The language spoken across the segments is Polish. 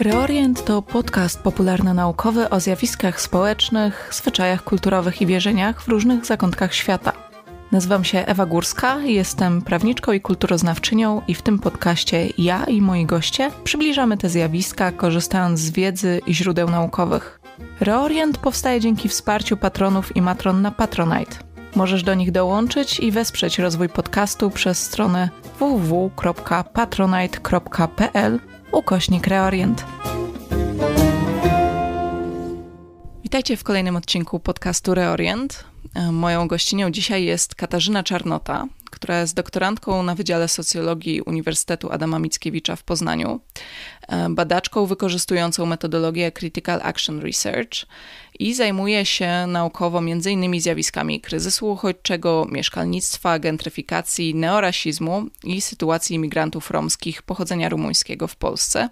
Reorient to podcast popularno-naukowy o zjawiskach społecznych, zwyczajach kulturowych i wierzeniach w różnych zakątkach świata. Nazywam się Ewa Górska, jestem prawniczką i kulturoznawczynią i w tym podcaście ja i moi goście przybliżamy te zjawiska korzystając z wiedzy i źródeł naukowych. Reorient powstaje dzięki wsparciu patronów i matron na Patronite. Możesz do nich dołączyć i wesprzeć rozwój podcastu przez stronę www.patronite.pl ukośnik reorient. Witajcie w kolejnym odcinku podcastu Reorient. Moją gościnią dzisiaj jest Katarzyna Czarnota, która jest doktorantką na Wydziale Socjologii Uniwersytetu Adama Mickiewicza w Poznaniu, e, badaczką wykorzystującą metodologię Critical Action Research i zajmuje się naukowo m.in. zjawiskami kryzysu uchodźczego, mieszkalnictwa, gentryfikacji, neorasizmu i sytuacji imigrantów romskich pochodzenia rumuńskiego w Polsce.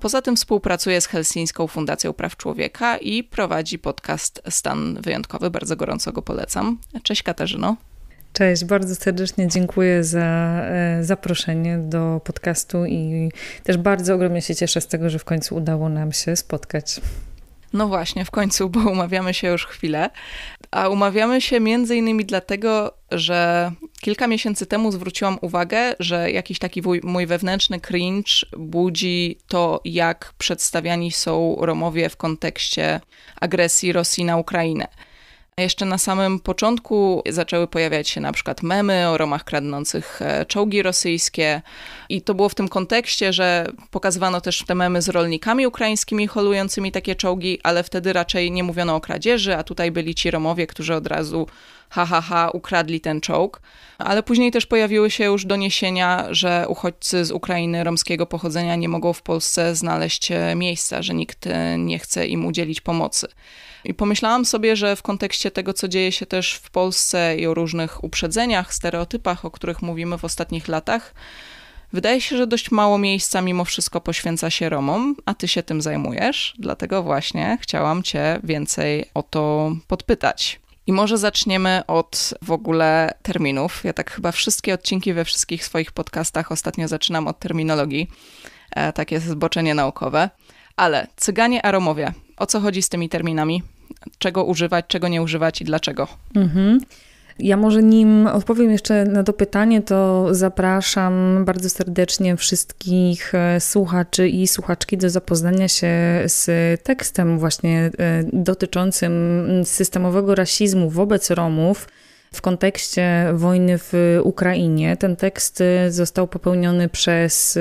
Poza tym współpracuje z Helsińską Fundacją Praw Człowieka i prowadzi podcast Stan Wyjątkowy. Bardzo gorąco go polecam. Cześć Katarzyno. Cześć, bardzo serdecznie dziękuję za e, zaproszenie do podcastu i też bardzo ogromnie się cieszę z tego, że w końcu udało nam się spotkać. No właśnie, w końcu, bo umawiamy się już chwilę. A umawiamy się między innymi dlatego, że kilka miesięcy temu zwróciłam uwagę, że jakiś taki mój wewnętrzny cringe budzi to, jak przedstawiani są Romowie w kontekście agresji Rosji na Ukrainę jeszcze na samym początku zaczęły pojawiać się na przykład memy o Romach kradnących e, czołgi rosyjskie. I to było w tym kontekście, że pokazywano też te memy z rolnikami ukraińskimi holującymi takie czołgi, ale wtedy raczej nie mówiono o kradzieży, a tutaj byli ci Romowie, którzy od razu ha, ha, ha, ukradli ten czołg. Ale później też pojawiły się już doniesienia, że uchodźcy z Ukrainy romskiego pochodzenia nie mogą w Polsce znaleźć e, miejsca, że nikt e, nie chce im udzielić pomocy. I pomyślałam sobie, że w kontekście tego, co dzieje się też w Polsce i o różnych uprzedzeniach, stereotypach, o których mówimy w ostatnich latach, Wydaje się, że dość mało miejsca mimo wszystko poświęca się Romom, a ty się tym zajmujesz, dlatego właśnie chciałam cię więcej o to podpytać. I może zaczniemy od w ogóle terminów. Ja tak chyba wszystkie odcinki we wszystkich swoich podcastach ostatnio zaczynam od terminologii. E, takie zboczenie naukowe. Ale cyganie aromowie. O co chodzi z tymi terminami? Czego używać, czego nie używać i dlaczego? Mhm. Ja może nim odpowiem jeszcze na to pytanie, to zapraszam bardzo serdecznie wszystkich e, słuchaczy i słuchaczki do zapoznania się z tekstem właśnie e, dotyczącym systemowego rasizmu wobec Romów w kontekście wojny w Ukrainie. Ten tekst e, został popełniony przez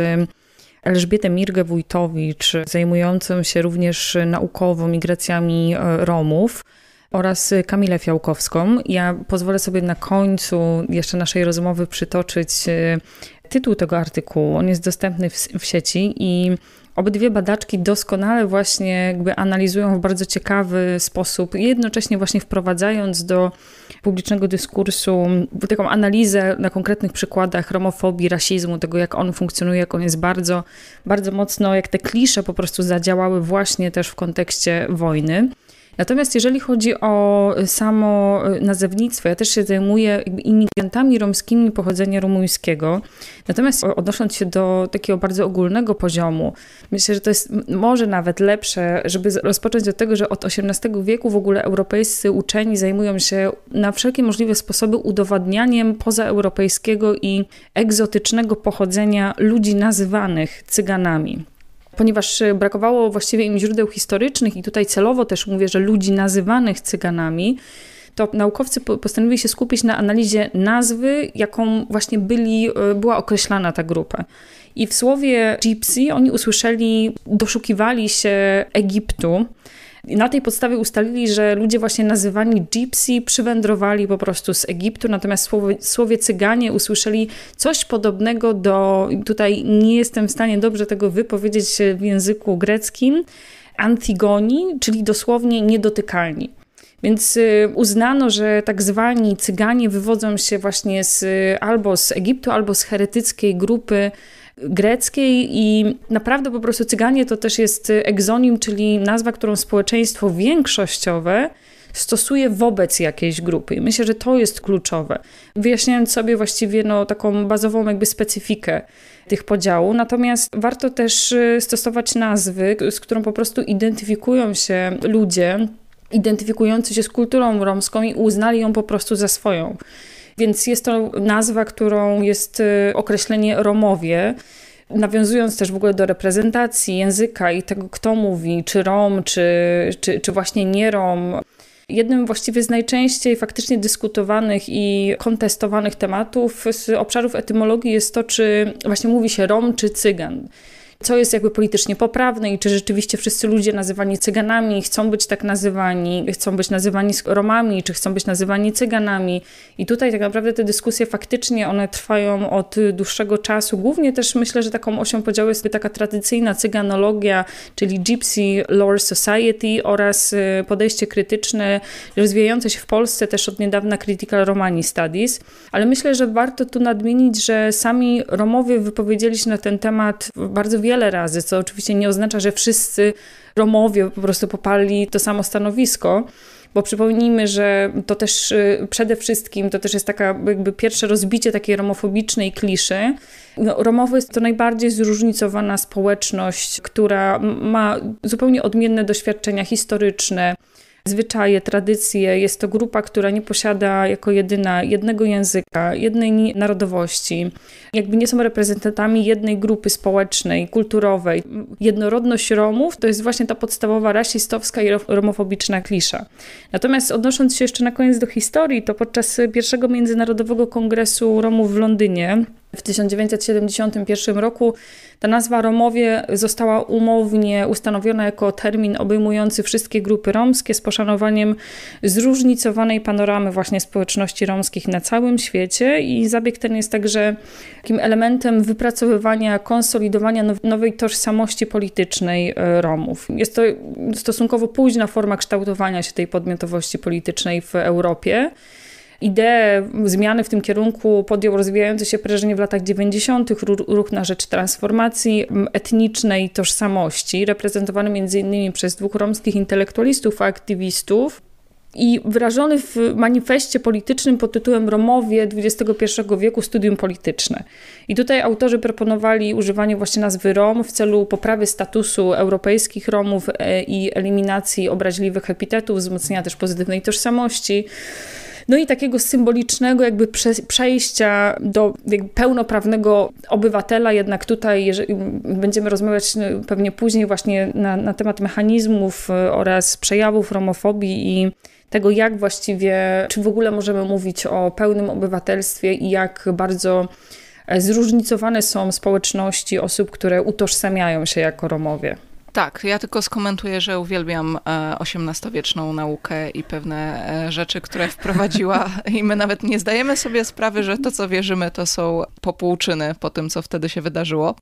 Elżbietę Mirgę Wójtowicz, zajmującą się również naukowo migracjami Romów oraz Kamilę Fiałkowską. Ja pozwolę sobie na końcu jeszcze naszej rozmowy przytoczyć e, tytuł tego artykułu. On jest dostępny w, w sieci i obydwie badaczki doskonale właśnie jakby analizują w bardzo ciekawy sposób, jednocześnie właśnie wprowadzając do publicznego dyskursu taką analizę na konkretnych przykładach homofobii, rasizmu, tego jak on funkcjonuje, jak on jest bardzo, bardzo mocno, jak te klisze po prostu zadziałały właśnie też w kontekście wojny. Natomiast jeżeli chodzi o y, samo y, nazewnictwo, ja też się zajmuję imigrantami romskimi pochodzenia rumuńskiego. Natomiast odnosząc się do takiego bardzo ogólnego poziomu, myślę, że to jest może nawet lepsze, żeby rozpocząć od tego, że od XVIII wieku w ogóle europejscy uczeni zajmują się na wszelkie możliwe sposoby udowadnianiem pozaeuropejskiego i egzotycznego pochodzenia ludzi nazywanych cyganami ponieważ y, brakowało właściwie im źródeł historycznych, i tutaj celowo też mówię, że ludzi nazywanych cyganami, to naukowcy postanowili się skupić na analizie nazwy, jaką właśnie byli, y, była określana ta grupa. I w słowie gypsy oni usłyszeli, doszukiwali się Egiptu, na tej podstawie ustalili, że ludzie właśnie nazywani gypsy przywędrowali po prostu z Egiptu, natomiast słowo, słowie cyganie usłyszeli coś podobnego do, tutaj nie jestem w stanie dobrze tego wypowiedzieć w języku greckim, antigoni, czyli dosłownie niedotykalni. Więc y, uznano, że tak zwani cyganie wywodzą się właśnie z, y, albo z Egiptu, albo z heretyckiej grupy greckiej i naprawdę po prostu cyganie to też jest egzonim, czyli nazwa, którą społeczeństwo większościowe stosuje wobec jakiejś grupy. I myślę, że to jest kluczowe. Wyjaśniając sobie właściwie no, taką bazową jakby specyfikę tych podziałów. Natomiast warto też y, stosować nazwy, z którą po prostu identyfikują się ludzie identyfikujący się z kulturą romską i uznali ją po prostu za swoją. Więc jest to nazwa, którą jest y, określenie Romowie nawiązując też w ogóle do reprezentacji języka i tego, kto mówi, czy Rom, czy, czy, czy, właśnie nie Rom. Jednym właściwie z najczęściej faktycznie dyskutowanych i kontestowanych tematów z obszarów etymologii jest to, czy właśnie mówi się Rom czy Cygan co jest jakby politycznie poprawne i czy rzeczywiście wszyscy ludzie nazywani cyganami chcą być tak nazywani, chcą być nazywani Romami, czy chcą być nazywani cyganami. I tutaj tak naprawdę te dyskusje faktycznie one trwają od dłuższego czasu. Głównie też myślę, że taką osią podziału jest taka tradycyjna cyganologia, czyli Gypsy Lore Society oraz y, podejście krytyczne rozwijające się w Polsce też od niedawna Critical Romani Studies. Ale myślę, że warto tu nadmienić, że sami Romowie wypowiedzieli się na ten temat bardzo wielu wiele razy, co oczywiście nie oznacza, że wszyscy Romowie po prostu poparli to samo stanowisko bo przypomnijmy, że to też y, przede wszystkim to też jest taka jakby pierwsze rozbicie takiej romofobicznej kliszy. No, Romowy jest to najbardziej zróżnicowana społeczność, która ma zupełnie odmienne doświadczenia historyczne, zwyczaje, tradycje. Jest to grupa, która nie posiada jako jedyna jednego języka, jednej narodowości, jakby nie są reprezentantami jednej grupy społecznej, kulturowej. Jednorodność Romów to jest właśnie ta podstawowa rasistowska i romofobiczna klisza. Natomiast odnosząc się jeszcze na koniec do historii, to podczas pierwszego Międzynarodowego Kongresu Romów w Londynie w 1971 roku ta nazwa Romowie została umownie ustanowiona jako termin obejmujący wszystkie grupy romskie z poszanowaniem zróżnicowanej panoramy właśnie społeczności romskich na całym świecie i zabieg ten jest także takim elementem wypracowywania, konsolidowania nowej tożsamości politycznej e, Romów. Jest to stosunkowo późna forma kształtowania się tej podmiotowości politycznej w Europie. Ideę zmiany w tym kierunku podjął rozwijający się prężnie w latach 90. ruch na rzecz transformacji etnicznej tożsamości, reprezentowany m.in. przez dwóch romskich intelektualistów, aktywistów, i wyrażony w manifestie politycznym pod tytułem Romowie XXI wieku studium polityczne. I tutaj autorzy proponowali używanie właśnie nazwy Rom w celu poprawy statusu europejskich Romów e, i eliminacji obraźliwych epitetów, wzmocnienia też pozytywnej tożsamości no i takiego symbolicznego jakby prze, przejścia do pełnoprawnego obywatela, jednak tutaj jeżeli, będziemy rozmawiać no, pewnie później właśnie na, na temat mechanizmów e, oraz przejawów romofobii i tego, jak właściwie, czy w ogóle możemy mówić o pełnym obywatelstwie i jak bardzo e, zróżnicowane są społeczności osób, które utożsamiają się jako Romowie. Tak, ja tylko skomentuję, że uwielbiam XVIII-wieczną e, naukę i pewne e, rzeczy, które wprowadziła, i my nawet nie zdajemy sobie sprawy, że to, co wierzymy, to są popłuczyny po tym, co wtedy się wydarzyło.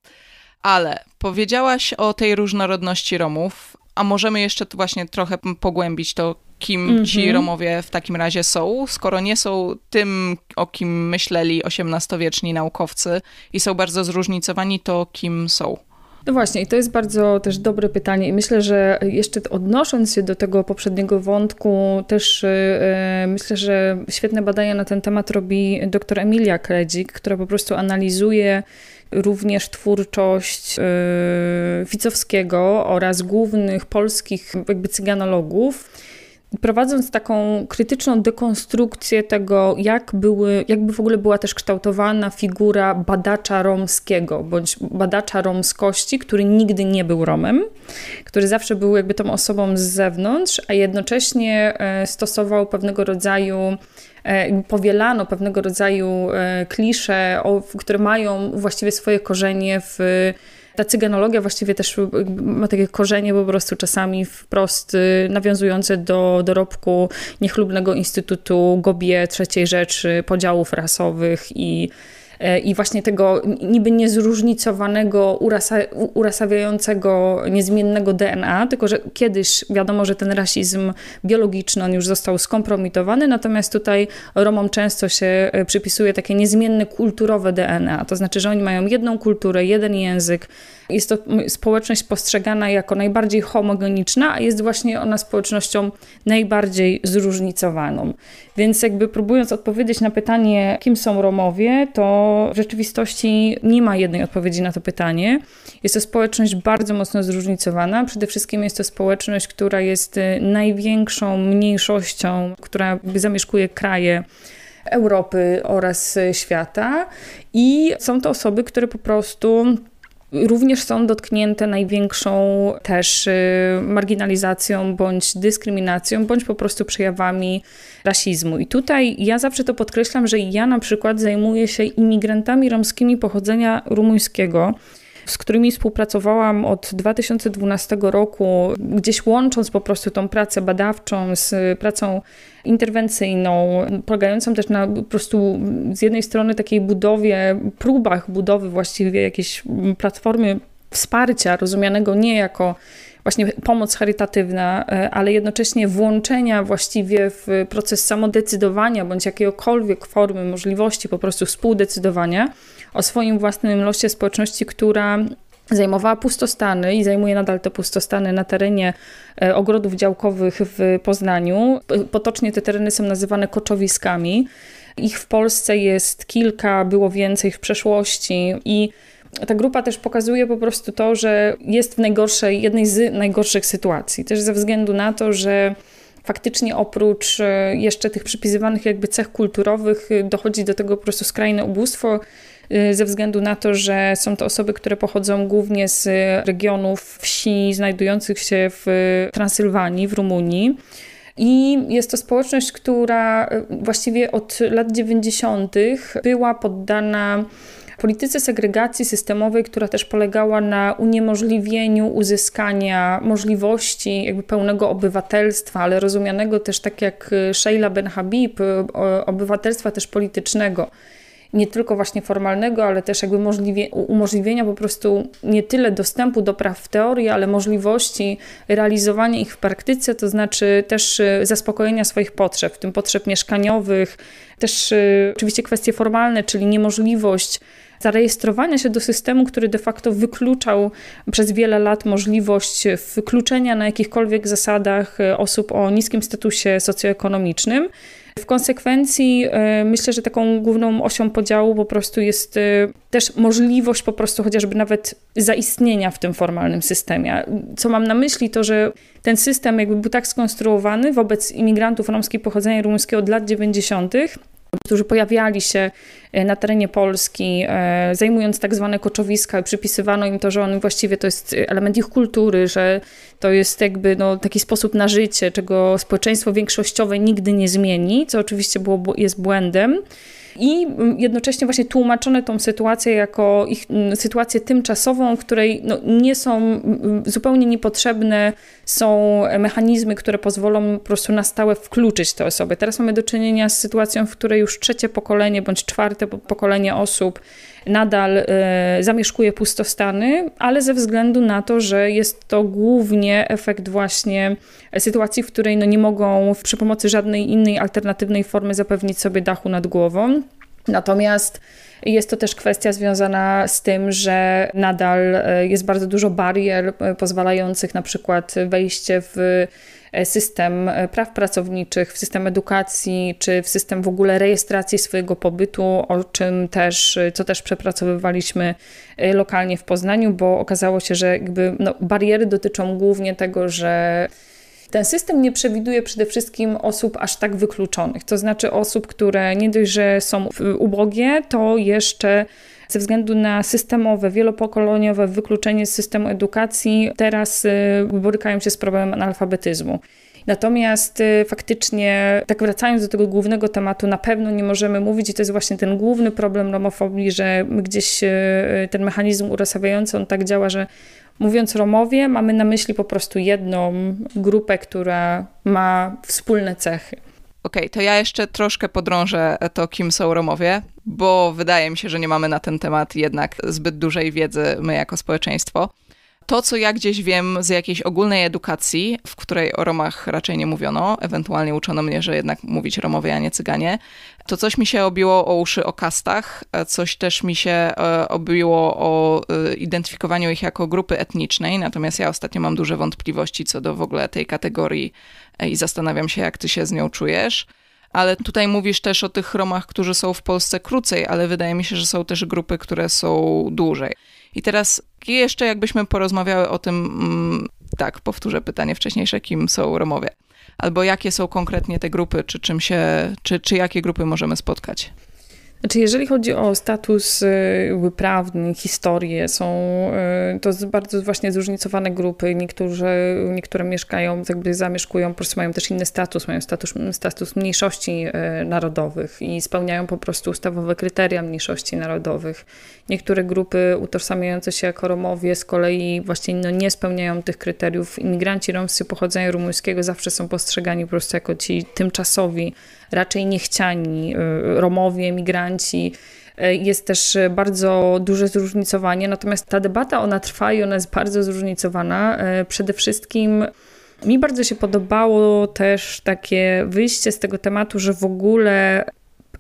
Ale powiedziałaś o tej różnorodności Romów, a możemy jeszcze tu właśnie trochę pogłębić to, kim mm -hmm. ci mhm. Romowie w takim razie są, skoro nie są tym, o kim myśleli XVIII-wieczni naukowcy i są bardzo zróżnicowani, to kim są? No właśnie, i to jest bardzo też dobre pytanie. I myślę, że jeszcze odnosząc się do tego poprzedniego wątku, też yy, myślę, że świetne badania na ten temat robi dr Emilia Kredzik, która po prostu analizuje również twórczość yy, Ficowskiego oraz głównych polskich jakby cyganologów prowadząc taką krytyczną dekonstrukcję tego, jak były, jakby w ogóle była też kształtowana figura badacza romskiego, bądź badacza romskości, który nigdy nie był Romem, który zawsze był jakby tą osobą z zewnątrz, a jednocześnie e, stosował pewnego rodzaju e, powielano pewnego rodzaju e, klisze, które mają właściwie swoje korzenie w ta cyganologia właściwie też ma takie korzenie po prostu czasami wprost y, nawiązujące do dorobku niechlubnego Instytutu Gobie III Rzeczy, podziałów rasowych i E, i właśnie tego niby niezróżnicowanego, urasa, urasawiającego, niezmiennego DNA, tylko że kiedyś wiadomo, że ten rasizm biologiczny on już został skompromitowany, natomiast tutaj Romom często się e, przypisuje takie niezmienne kulturowe DNA, to znaczy, że oni mają jedną kulturę, jeden język, jest to społeczność postrzegana jako najbardziej homogeniczna, a jest właśnie ona społecznością najbardziej zróżnicowaną. Więc jakby próbując odpowiedzieć na pytanie, kim są Romowie, to w rzeczywistości nie ma jednej odpowiedzi na to pytanie. Jest to społeczność bardzo mocno zróżnicowana. Przede wszystkim jest to społeczność, która jest y, największą mniejszością, która zamieszkuje kraje Europy oraz y, świata. I są to osoby, które po prostu Również są dotknięte największą też y, marginalizacją bądź dyskryminacją, bądź po prostu przejawami rasizmu. I tutaj ja zawsze to podkreślam, że ja na przykład zajmuję się imigrantami romskimi pochodzenia rumuńskiego z którymi współpracowałam od 2012 roku, gdzieś łącząc po prostu tą pracę badawczą z pracą interwencyjną, polegającą też na po prostu z jednej strony takiej budowie, próbach budowy właściwie jakiejś platformy wsparcia, rozumianego nie jako właśnie pomoc charytatywna, e, ale jednocześnie włączenia właściwie w proces samodecydowania bądź jakiejkolwiek formy możliwości po prostu współdecydowania o swoim własnym losie społeczności, która zajmowała pustostany i zajmuje nadal te pustostany na terenie e, ogrodów działkowych w Poznaniu. Potocznie te tereny są nazywane koczowiskami. Ich w Polsce jest kilka, było więcej w przeszłości i ta grupa też pokazuje po prostu to, że jest w najgorszej, jednej z najgorszych sytuacji. Też ze względu na to, że faktycznie oprócz e, jeszcze tych przypisywanych jakby cech kulturowych e, dochodzi do tego po prostu skrajne ubóstwo, Y, ze względu na to, że są to osoby, które pochodzą głównie z regionów wsi znajdujących się w y, Transylwanii, w Rumunii. I jest to społeczność, która y, właściwie od lat 90. była poddana polityce segregacji systemowej, która też polegała na uniemożliwieniu uzyskania możliwości jakby pełnego obywatelstwa, ale rozumianego też tak jak Sheila Ben Habib, obywatelstwa też politycznego nie tylko właśnie formalnego, ale też jakby możliwie, umożliwienia po prostu nie tyle dostępu do praw w teorii, ale możliwości realizowania ich w praktyce, to znaczy też y, zaspokojenia swoich potrzeb, w tym potrzeb mieszkaniowych, też y, oczywiście kwestie formalne, czyli niemożliwość zarejestrowania się do systemu, który de facto wykluczał przez wiele lat możliwość wykluczenia na jakichkolwiek zasadach y, osób o niskim statusie socjoekonomicznym. W konsekwencji e, myślę, że taką główną osią podziału po prostu jest e, też możliwość po prostu chociażby nawet zaistnienia w tym formalnym systemie. Co mam na myśli, to że ten system jakby był tak skonstruowany wobec imigrantów romskiej pochodzenia rumuńskiego od lat 90., którzy pojawiali się e, na terenie Polski, e, zajmując tak zwane koczowiska, przypisywano im to, że on właściwie to jest element ich kultury, że to jest jakby no, taki sposób na życie, czego społeczeństwo większościowe nigdy nie zmieni, co oczywiście było, jest błędem i jednocześnie właśnie tłumaczone tą sytuację jako ich sytuację tymczasową, w której no, nie są zupełnie niepotrzebne, są mechanizmy, które pozwolą po prostu na stałe wkluczyć te osoby. Teraz mamy do czynienia z sytuacją, w której już trzecie pokolenie bądź czwarte pokolenie osób nadal e, zamieszkuje pustostany, ale ze względu na to, że jest to głównie efekt właśnie sytuacji, w której no nie mogą przy pomocy żadnej innej alternatywnej formy zapewnić sobie dachu nad głową. Natomiast jest to też kwestia związana z tym, że nadal e, jest bardzo dużo barier e, pozwalających na przykład wejście w e, system praw pracowniczych, w system edukacji, czy w system w ogóle rejestracji swojego pobytu, o czym też, co też przepracowywaliśmy lokalnie w Poznaniu, bo okazało się, że jakby no, bariery dotyczą głównie tego, że ten system nie przewiduje przede wszystkim osób aż tak wykluczonych, to znaczy osób, które nie dość, że są ubogie, to jeszcze ze względu na systemowe, wielopokoleniowe wykluczenie z systemu edukacji, teraz y, borykają się z problemem analfabetyzmu. Natomiast y, faktycznie, tak wracając do tego głównego tematu, na pewno nie możemy mówić, i to jest właśnie ten główny problem romofobii, że gdzieś y, y, ten mechanizm urosawiający, on tak działa, że Mówiąc Romowie, mamy na myśli po prostu jedną grupę, która ma wspólne cechy. Okej, okay, to ja jeszcze troszkę podrążę to, kim są Romowie, bo wydaje mi się, że nie mamy na ten temat jednak zbyt dużej wiedzy my jako społeczeństwo to, co ja gdzieś wiem z jakiejś ogólnej edukacji, w której o Romach raczej nie mówiono, ewentualnie uczono mnie, że jednak mówić Romowie, a nie Cyganie, to coś mi się obiło o uszy o kastach, coś też mi się e, obiło o e, identyfikowaniu ich jako grupy etnicznej, natomiast ja ostatnio mam duże wątpliwości co do w ogóle tej kategorii e, i zastanawiam się, jak ty się z nią czujesz. Ale tutaj mówisz też o tych Romach, którzy są w Polsce krócej, ale wydaje mi się, że są też grupy, które są dłużej. I teraz i jeszcze jakbyśmy porozmawiały o tym, mm, tak, powtórzę pytanie wcześniejsze, kim są Romowie? Albo jakie są konkretnie te grupy, czy czym się, czy, czy jakie grupy możemy spotkać? Znaczy, jeżeli chodzi o status y, prawny, historię, są y, to bardzo właśnie zróżnicowane grupy. Niektórzy, niektóre mieszkają, jakby zamieszkują, po prostu mają też inny status, mają status, status mniejszości y, narodowych i spełniają po prostu ustawowe kryteria mniejszości narodowych. Niektóre grupy utożsamiające się jako Romowie z kolei właśnie no, nie spełniają tych kryteriów. Imigranci romscy pochodzenia rumuńskiego zawsze są postrzegani po prostu jako ci tymczasowi raczej niechciani, y, Romowie, migranci. Y, jest też bardzo duże zróżnicowanie, natomiast ta debata ona trwa i ona jest bardzo zróżnicowana. Y, przede wszystkim mi bardzo się podobało też takie wyjście z tego tematu, że w ogóle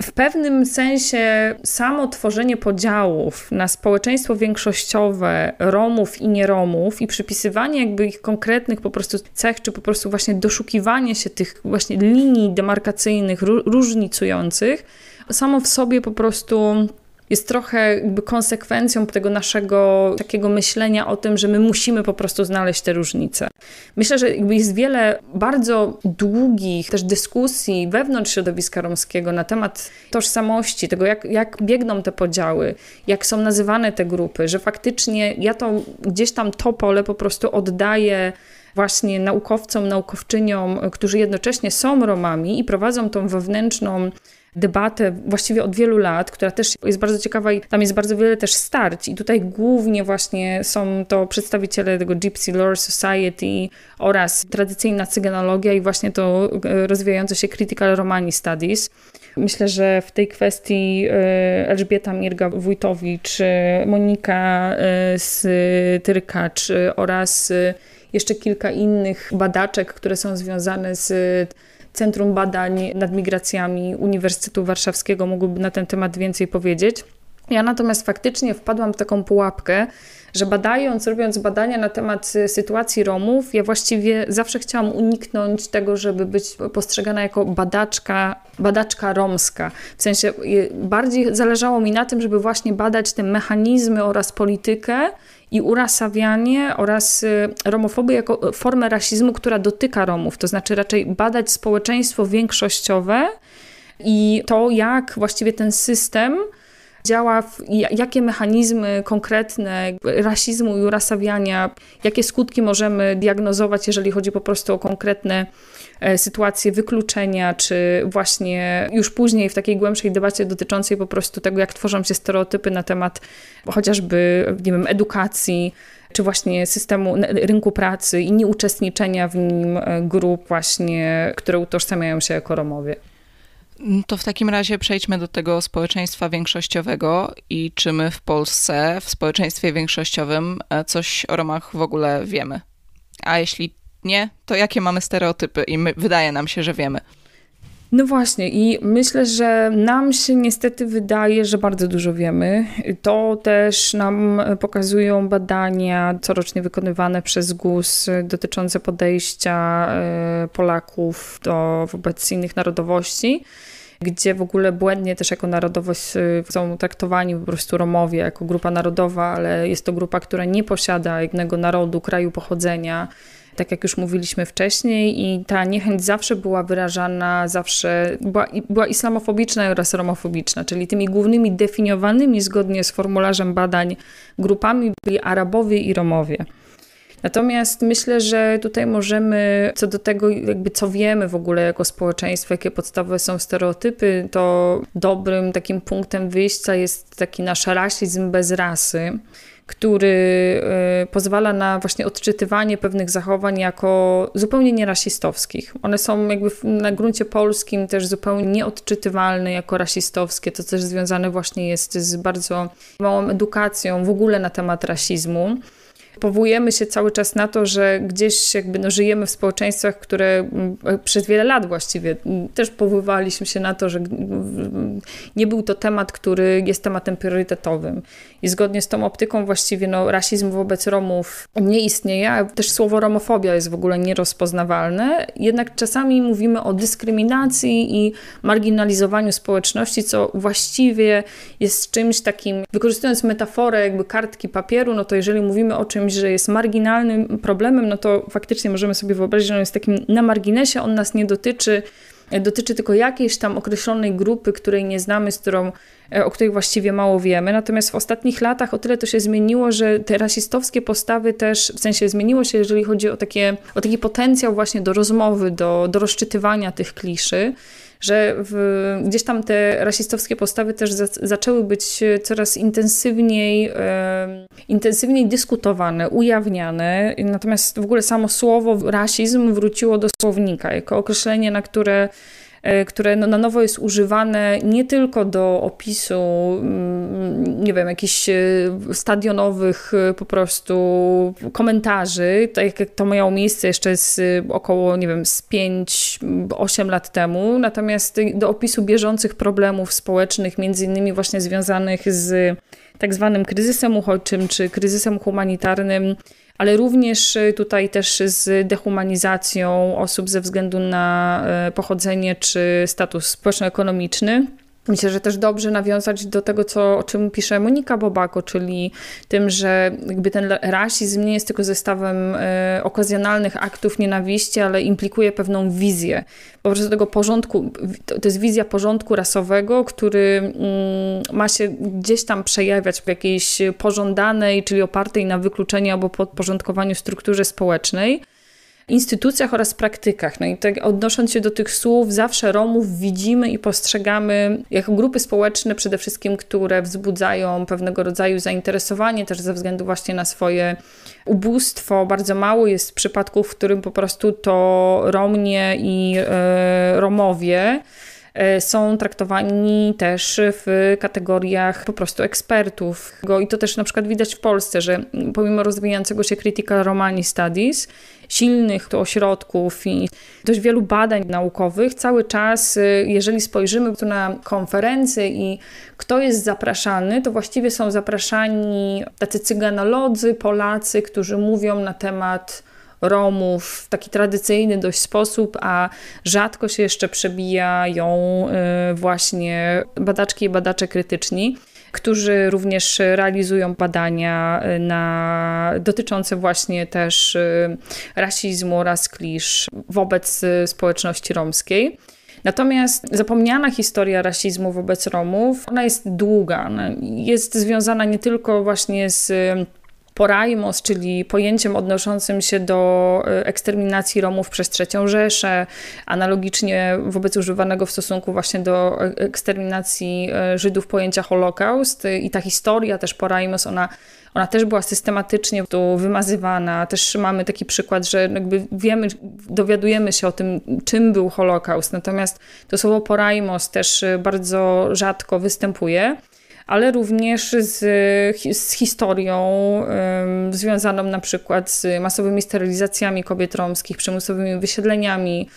w pewnym sensie samo tworzenie podziałów na społeczeństwo większościowe Romów i nieromów i przypisywanie jakby ich konkretnych po prostu cech, czy po prostu właśnie doszukiwanie się tych właśnie linii demarkacyjnych, różnicujących, samo w sobie po prostu jest trochę jakby konsekwencją tego naszego takiego myślenia o tym, że my musimy po prostu znaleźć te różnice. Myślę, że jakby jest wiele bardzo długich też dyskusji wewnątrz środowiska romskiego na temat tożsamości, tego jak, jak biegną te podziały, jak są nazywane te grupy, że faktycznie ja to gdzieś tam to pole po prostu oddaję właśnie naukowcom, naukowczyniom, którzy jednocześnie są Romami i prowadzą tą wewnętrzną debatę właściwie od wielu lat, która też jest bardzo ciekawa i tam jest bardzo wiele też starć. I tutaj głównie właśnie są to przedstawiciele tego Gypsy Lore Society oraz tradycyjna cyganologia i właśnie to e, rozwijające się Critical Romani Studies. Myślę, że w tej kwestii e, Elżbieta Mirga Wójtowicz, e, Monika z Tyrkacz oraz jeszcze kilka innych badaczek, które są związane z Centrum Badań nad Migracjami Uniwersytetu Warszawskiego mógłby na ten temat więcej powiedzieć. Ja natomiast faktycznie wpadłam w taką pułapkę, że badając, robiąc badania na temat e, sytuacji Romów, ja właściwie zawsze chciałam uniknąć tego, żeby być postrzegana jako badaczka, badaczka romska. W sensie bardziej zależało mi na tym, żeby właśnie badać te mechanizmy oraz politykę i urasawianie oraz y, romofobię jako y, formę rasizmu, która dotyka Romów, to znaczy raczej badać społeczeństwo większościowe i to, jak właściwie ten system działa, w, jakie mechanizmy konkretne rasizmu i urasawiania, jakie skutki możemy diagnozować, jeżeli chodzi po prostu o konkretne E, sytuacje wykluczenia, czy właśnie już później w takiej głębszej debacie dotyczącej po prostu tego, jak tworzą się stereotypy na temat chociażby, nie wiem, edukacji, czy właśnie systemu rynku pracy i nieuczestniczenia w nim e, grup właśnie, które utożsamiają się jako Romowie. Mm, to w takim razie przejdźmy do tego społeczeństwa większościowego i czy my w Polsce, w społeczeństwie większościowym, e, coś o Romach w ogóle wiemy. A jeśli nie, to jakie mamy stereotypy i my, wydaje nam się, że wiemy. No właśnie, i myślę, że nam się niestety wydaje, że bardzo dużo wiemy. To też nam pokazują badania corocznie wykonywane przez GUS dotyczące podejścia e, Polaków do, wobec innych narodowości gdzie w ogóle błędnie też jako narodowość e, są traktowani po prostu Romowie jako grupa narodowa, ale jest to grupa, która nie posiada jednego narodu, kraju pochodzenia, tak jak już mówiliśmy wcześniej, i ta niechęć zawsze była wyrażana, zawsze była, była islamofobiczna oraz romofobiczna, czyli tymi głównymi definiowanymi zgodnie z formularzem badań grupami byli Arabowie i Romowie. Natomiast myślę, że tutaj możemy, co do tego, jakby co wiemy w ogóle jako społeczeństwo, jakie podstawowe są stereotypy, to dobrym takim punktem wyjścia jest taki nasz rasizm bez rasy który e, pozwala na właśnie odczytywanie pewnych zachowań jako zupełnie nierasistowskich. One są jakby na gruncie polskim też zupełnie nieodczytywalne jako rasistowskie. To też związane właśnie jest z bardzo małą edukacją w ogóle na temat rasizmu powołujemy się cały czas na to, że gdzieś jakby no, żyjemy w społeczeństwach, które mm, przez wiele lat właściwie mm, też powoływaliśmy się na to, że nie był to temat, który jest tematem priorytetowym. I zgodnie z tą optyką właściwie no, rasizm wobec Romów nie istnieje, a też słowo romofobia jest w ogóle nierozpoznawalne. Jednak czasami mówimy o dyskryminacji i marginalizowaniu społeczności, co właściwie jest czymś takim, wykorzystując metaforę jakby kartki papieru, no to jeżeli mówimy o czymś, czymś, że jest marginalnym problemem, no to faktycznie możemy sobie wyobrazić, że on jest takim na marginesie, on nas nie dotyczy e, dotyczy tylko jakiejś tam określonej grupy, której nie znamy, z którą, e, o której właściwie mało wiemy. Natomiast w ostatnich latach o tyle to się zmieniło, że te rasistowskie postawy też w sensie zmieniło się, jeżeli chodzi o, takie, o taki potencjał właśnie do rozmowy, do, do rozczytywania tych kliszy że w, gdzieś tam te rasistowskie postawy też za, zaczęły być coraz intensywniej, e, intensywniej dyskutowane, ujawniane. Natomiast w ogóle samo słowo rasizm wróciło do słownika jako określenie, na które E, które no, na nowo jest używane nie tylko do opisu, mm, nie wiem, jakichś e, stadionowych e, po prostu komentarzy, tak jak to miało miejsce jeszcze z około, nie wiem, z 5-8 lat temu, natomiast do opisu bieżących problemów społecznych, między innymi właśnie związanych z tak zwanym kryzysem uchodźczym czy kryzysem humanitarnym, ale również y, tutaj też z dehumanizacją osób ze względu na y, pochodzenie czy status społeczno-ekonomiczny. Myślę, że też dobrze nawiązać do tego, co, o czym pisze Monika Bobako, czyli tym, że jakby ten rasizm nie jest tylko zestawem y, okazjonalnych aktów nienawiści, ale implikuje pewną wizję. Po prostu tego porządku, to, to jest wizja porządku rasowego, który y, ma się gdzieś tam przejawiać w jakiejś pożądanej, czyli opartej na wykluczeniu albo podporządkowaniu strukturze społecznej instytucjach oraz praktykach. No i tak odnosząc się do tych słów, zawsze Romów widzimy i postrzegamy jako grupy społeczne przede wszystkim, które wzbudzają pewnego rodzaju zainteresowanie też ze względu właśnie na swoje ubóstwo. Bardzo mało jest przypadków, w którym po prostu to Romnie i e, Romowie E, są traktowani też w kategoriach po prostu ekspertów. I to też na przykład widać w Polsce, że pomimo rozwijającego się Critical Romani Studies, silnych to ośrodków i dość wielu badań naukowych, cały czas, y, jeżeli spojrzymy tu na konferencje i kto jest zapraszany, to właściwie są zapraszani tacy cyganolodzy, Polacy, którzy mówią na temat Romów w taki tradycyjny dość sposób, a rzadko się jeszcze przebijają y, właśnie badaczki i badacze krytyczni którzy również realizują badania y, na, dotyczące właśnie też y, rasizmu oraz klisz wobec społeczności romskiej. Natomiast zapomniana historia rasizmu wobec Romów, ona jest długa. Jest związana nie tylko właśnie z Porajmos, czyli pojęciem odnoszącym się do e, eksterminacji Romów przez III Rzeszę, analogicznie wobec używanego w stosunku właśnie do e, eksterminacji e, Żydów pojęcia Holokaust. I ta historia też Porajmos, ona ona też była systematycznie tu wymazywana. Też mamy taki przykład, że jakby wiemy, dowiadujemy się o tym, czym był Holokaust. Natomiast to słowo poraimos też bardzo rzadko występuje ale również z, z historią związaną na przykład z masowymi sterylizacjami kobiet romskich, przymusowymi wysiedleniami,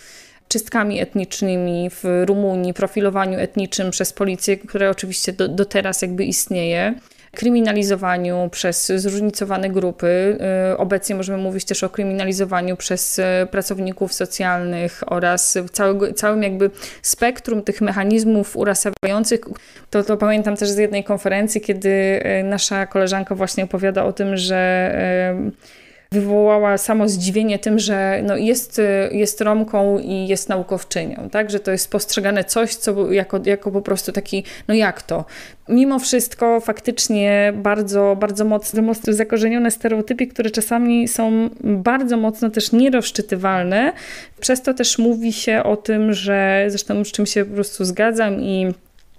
czystkami etnicznymi w Rumunii, profilowaniu etnicznym przez policję, które oczywiście do, do teraz jakby istnieje kryminalizowaniu przez zróżnicowane grupy. Y, obecnie możemy mówić też o kryminalizowaniu przez y, pracowników socjalnych oraz całego, całym jakby spektrum tych mechanizmów urasawiających. To, to pamiętam też z jednej konferencji, kiedy y, nasza koleżanka właśnie opowiada o tym, że wywołała samo zdziwienie tym, że no jest, jest Romką i jest naukowczynią, tak? Że to jest postrzegane coś, co jako, jako po prostu taki, no jak to? Mimo wszystko faktycznie bardzo, bardzo mocno, mocno zakorzenione stereotypy, które czasami są bardzo mocno też nierozczytywalne. Przez to też mówi się o tym, że zresztą z czym się po prostu zgadzam i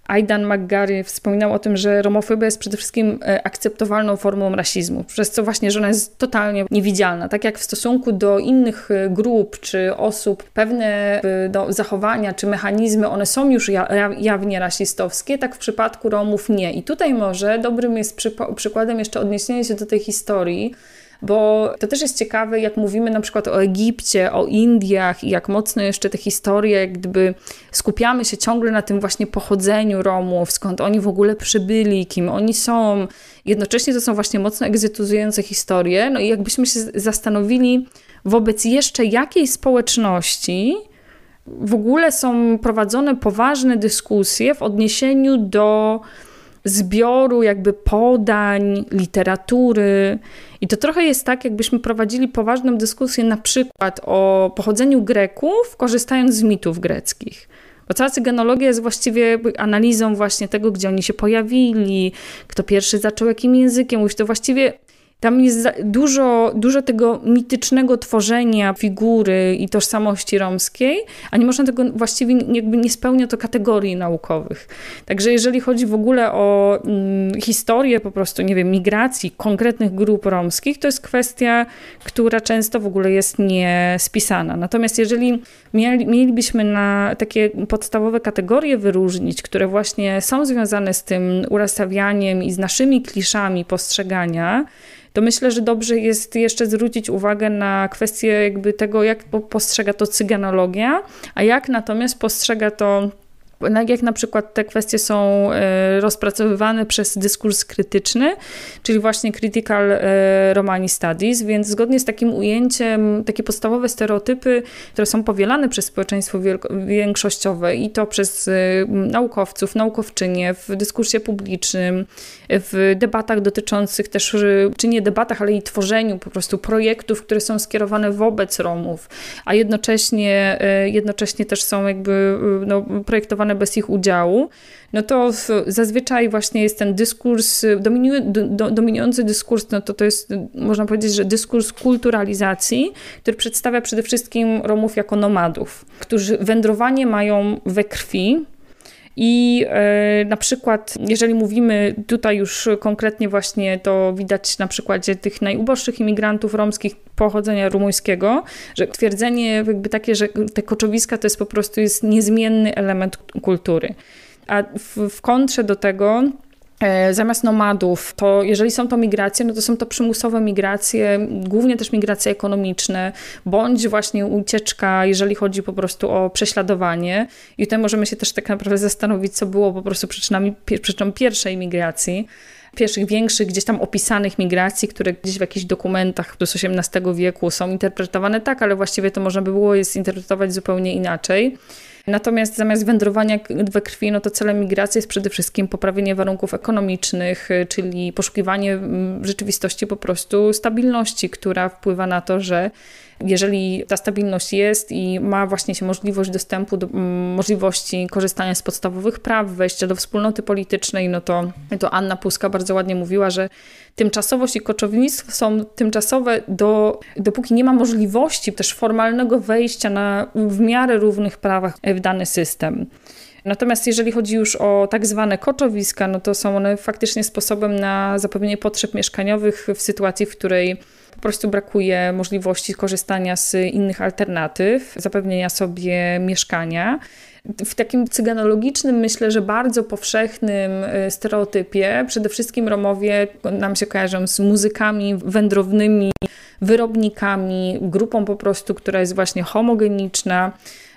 Aidan McGarry wspominał o tym, że romofobia jest przede wszystkim e, akceptowalną formą rasizmu, przez co właśnie, że ona jest totalnie niewidzialna. Tak jak w stosunku do innych e, grup czy osób, pewne no, zachowania czy mechanizmy, one są już ja, jawnie rasistowskie, tak w przypadku Romów nie. I tutaj może dobrym jest przy, przykładem jeszcze odniesienie się do tej historii, bo to też jest ciekawe, jak mówimy na przykład o Egipcie, o Indiach i jak mocno jeszcze te historie, jak gdyby skupiamy się ciągle na tym właśnie pochodzeniu Romów, skąd oni w ogóle przybyli, kim oni są. Jednocześnie to są właśnie mocno egzytuzujące historie, no i jakbyśmy się zastanowili, wobec jeszcze jakiej społeczności w ogóle są prowadzone poważne dyskusje w odniesieniu do zbioru jakby podań, literatury. I to trochę jest tak, jakbyśmy prowadzili poważną dyskusję na przykład o pochodzeniu Greków, korzystając z mitów greckich. Bo cała cyganologia jest właściwie analizą właśnie tego, gdzie oni się pojawili, kto pierwszy zaczął jakim językiem mówić. To właściwie tam jest dużo, dużo tego mitycznego tworzenia figury i tożsamości romskiej, a nie można tego właściwie jakby nie spełnia to kategorii naukowych. Także jeżeli chodzi w ogóle o mm, historię po prostu, nie wiem, migracji konkretnych grup romskich, to jest kwestia, która często w ogóle jest niespisana. Natomiast jeżeli mieli, mielibyśmy na takie podstawowe kategorie wyróżnić, które właśnie są związane z tym urastawianiem i z naszymi kliszami postrzegania, to myślę, że dobrze jest jeszcze zwrócić uwagę na kwestię jakby tego, jak postrzega to cyganologia, a jak natomiast postrzega to no, jak na przykład te kwestie są e, rozpracowywane przez dyskurs krytyczny, czyli właśnie critical e, Romani studies, więc zgodnie z takim ujęciem, takie podstawowe stereotypy, które są powielane przez społeczeństwo większościowe i to przez e, naukowców, naukowczynie w dyskursie publicznym, w debatach dotyczących też, czy nie debatach, ale i tworzeniu po prostu projektów, które są skierowane wobec Romów, a jednocześnie, jednocześnie też są jakby no, projektowane bez ich udziału, no to w, zazwyczaj właśnie jest ten dyskurs, do, dominujący dyskurs, no to to jest, można powiedzieć, że dyskurs kulturalizacji, który przedstawia przede wszystkim Romów jako nomadów, którzy wędrowanie mają we krwi, i e, na przykład, jeżeli mówimy tutaj już konkretnie właśnie, to widać na przykładzie tych najuboższych imigrantów romskich pochodzenia rumuńskiego, że twierdzenie jakby takie, że te koczowiska to jest po prostu jest niezmienny element kultury. A w, w kontrze do tego E, zamiast nomadów, to jeżeli są to migracje, no to są to przymusowe migracje, głównie też migracje ekonomiczne, bądź właśnie ucieczka, jeżeli chodzi po prostu o prześladowanie. I tutaj możemy się też tak naprawdę zastanowić, co było po prostu przyczynami, przyczyną pierwszej migracji pierwszych większych gdzieś tam opisanych migracji, które gdzieś w jakichś dokumentach do XVIII wieku są interpretowane tak, ale właściwie to można by było je zinterpretować zupełnie inaczej. Natomiast zamiast wędrowania we krwi, no to celem migracji jest przede wszystkim poprawienie warunków ekonomicznych, y, czyli poszukiwanie mm, rzeczywistości po prostu stabilności, która wpływa na to, że jeżeli ta stabilność jest i ma właśnie się możliwość dostępu do mm, możliwości korzystania z podstawowych praw, wejścia do wspólnoty politycznej, no to, to Anna Puska bardzo ładnie mówiła, że tymczasowość i koczownictwo są tymczasowe do, dopóki nie ma możliwości też formalnego wejścia na w miarę równych prawach w dany system. Natomiast jeżeli chodzi już o tak zwane koczowiska, no to są one faktycznie sposobem na zapewnienie potrzeb mieszkaniowych w sytuacji, w której po prostu brakuje możliwości korzystania z innych alternatyw, zapewnienia sobie mieszkania. W takim cyganologicznym, myślę, że bardzo powszechnym e, stereotypie, przede wszystkim Romowie nam się kojarzą z muzykami wędrownymi, wyrobnikami, grupą po prostu, która jest właśnie homogeniczna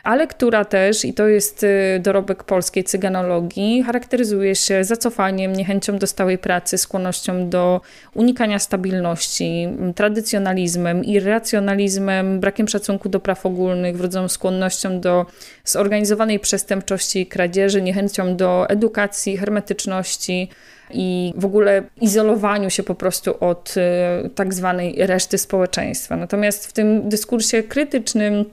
ale która też, i to jest y, dorobek polskiej cyganologii, charakteryzuje się zacofaniem, niechęcią do stałej pracy, skłonnością do unikania stabilności, tradycjonalizmem, irracjonalizmem, brakiem szacunku do praw ogólnych, wrodzoną skłonnością do zorganizowanej przestępczości i kradzieży, niechęcią do edukacji, hermetyczności i w ogóle izolowaniu się po prostu od y, tak zwanej reszty społeczeństwa. Natomiast w tym dyskursie krytycznym,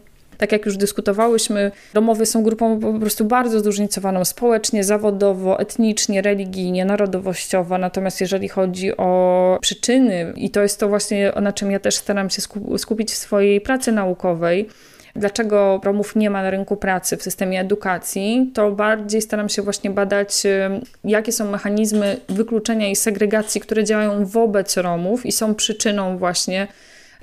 tak jak już dyskutowałyśmy, Romowie są grupą po prostu bardzo zróżnicowaną społecznie, zawodowo, etnicznie, religijnie, narodowościowo. Natomiast jeżeli chodzi o przyczyny, i to jest to właśnie, na czym ja też staram się skupić w swojej pracy naukowej, dlaczego Romów nie ma na rynku pracy w systemie edukacji, to bardziej staram się właśnie badać, jakie są mechanizmy wykluczenia i segregacji, które działają wobec Romów i są przyczyną właśnie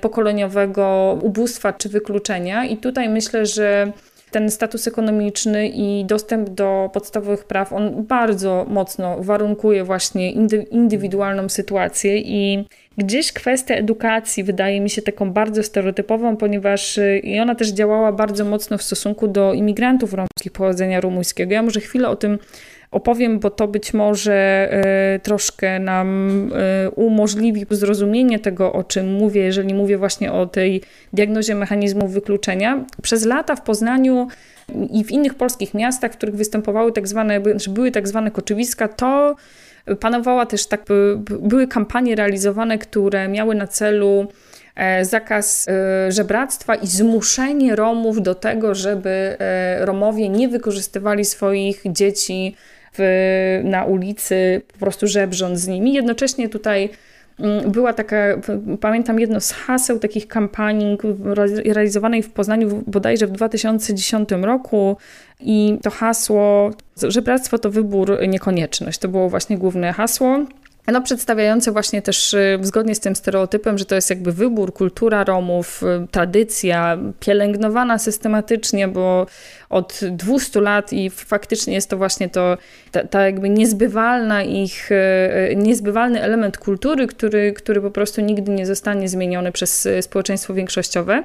pokoleniowego ubóstwa czy wykluczenia. I tutaj myślę, że ten status ekonomiczny i dostęp do podstawowych praw, on bardzo mocno warunkuje właśnie indywidualną sytuację i gdzieś kwestia edukacji wydaje mi się taką bardzo stereotypową, ponieważ y, i ona też działała bardzo mocno w stosunku do imigrantów romskich pochodzenia rumuńskiego. Ja może chwilę o tym opowiem, bo to być może e, troszkę nam e, umożliwi zrozumienie tego, o czym mówię, jeżeli mówię właśnie o tej diagnozie mechanizmów wykluczenia. Przez lata w Poznaniu i w innych polskich miastach, w których występowały tak zwane, czy znaczy były tak zwane koczywiska, to panowała też tak, były kampanie realizowane, które miały na celu e, zakaz żebractwa i zmuszenie Romów do tego, żeby Romowie nie wykorzystywali swoich dzieci w, na ulicy, po prostu żebrząc z nimi. Jednocześnie tutaj mm, była taka, pamiętam jedno z haseł takich kampanii realizowanej w Poznaniu bodajże w 2010 roku i to hasło, że bractwo to wybór, y, niekonieczność. To było właśnie główne hasło. No, przedstawiające właśnie też y, zgodnie z tym stereotypem, że to jest jakby wybór, kultura Romów, y, tradycja pielęgnowana systematycznie, bo od 200 lat i faktycznie jest to właśnie to, ta, ta jakby niezbywalna ich, e, e, niezbywalny element kultury, który, który po prostu nigdy nie zostanie zmieniony przez e, społeczeństwo większościowe.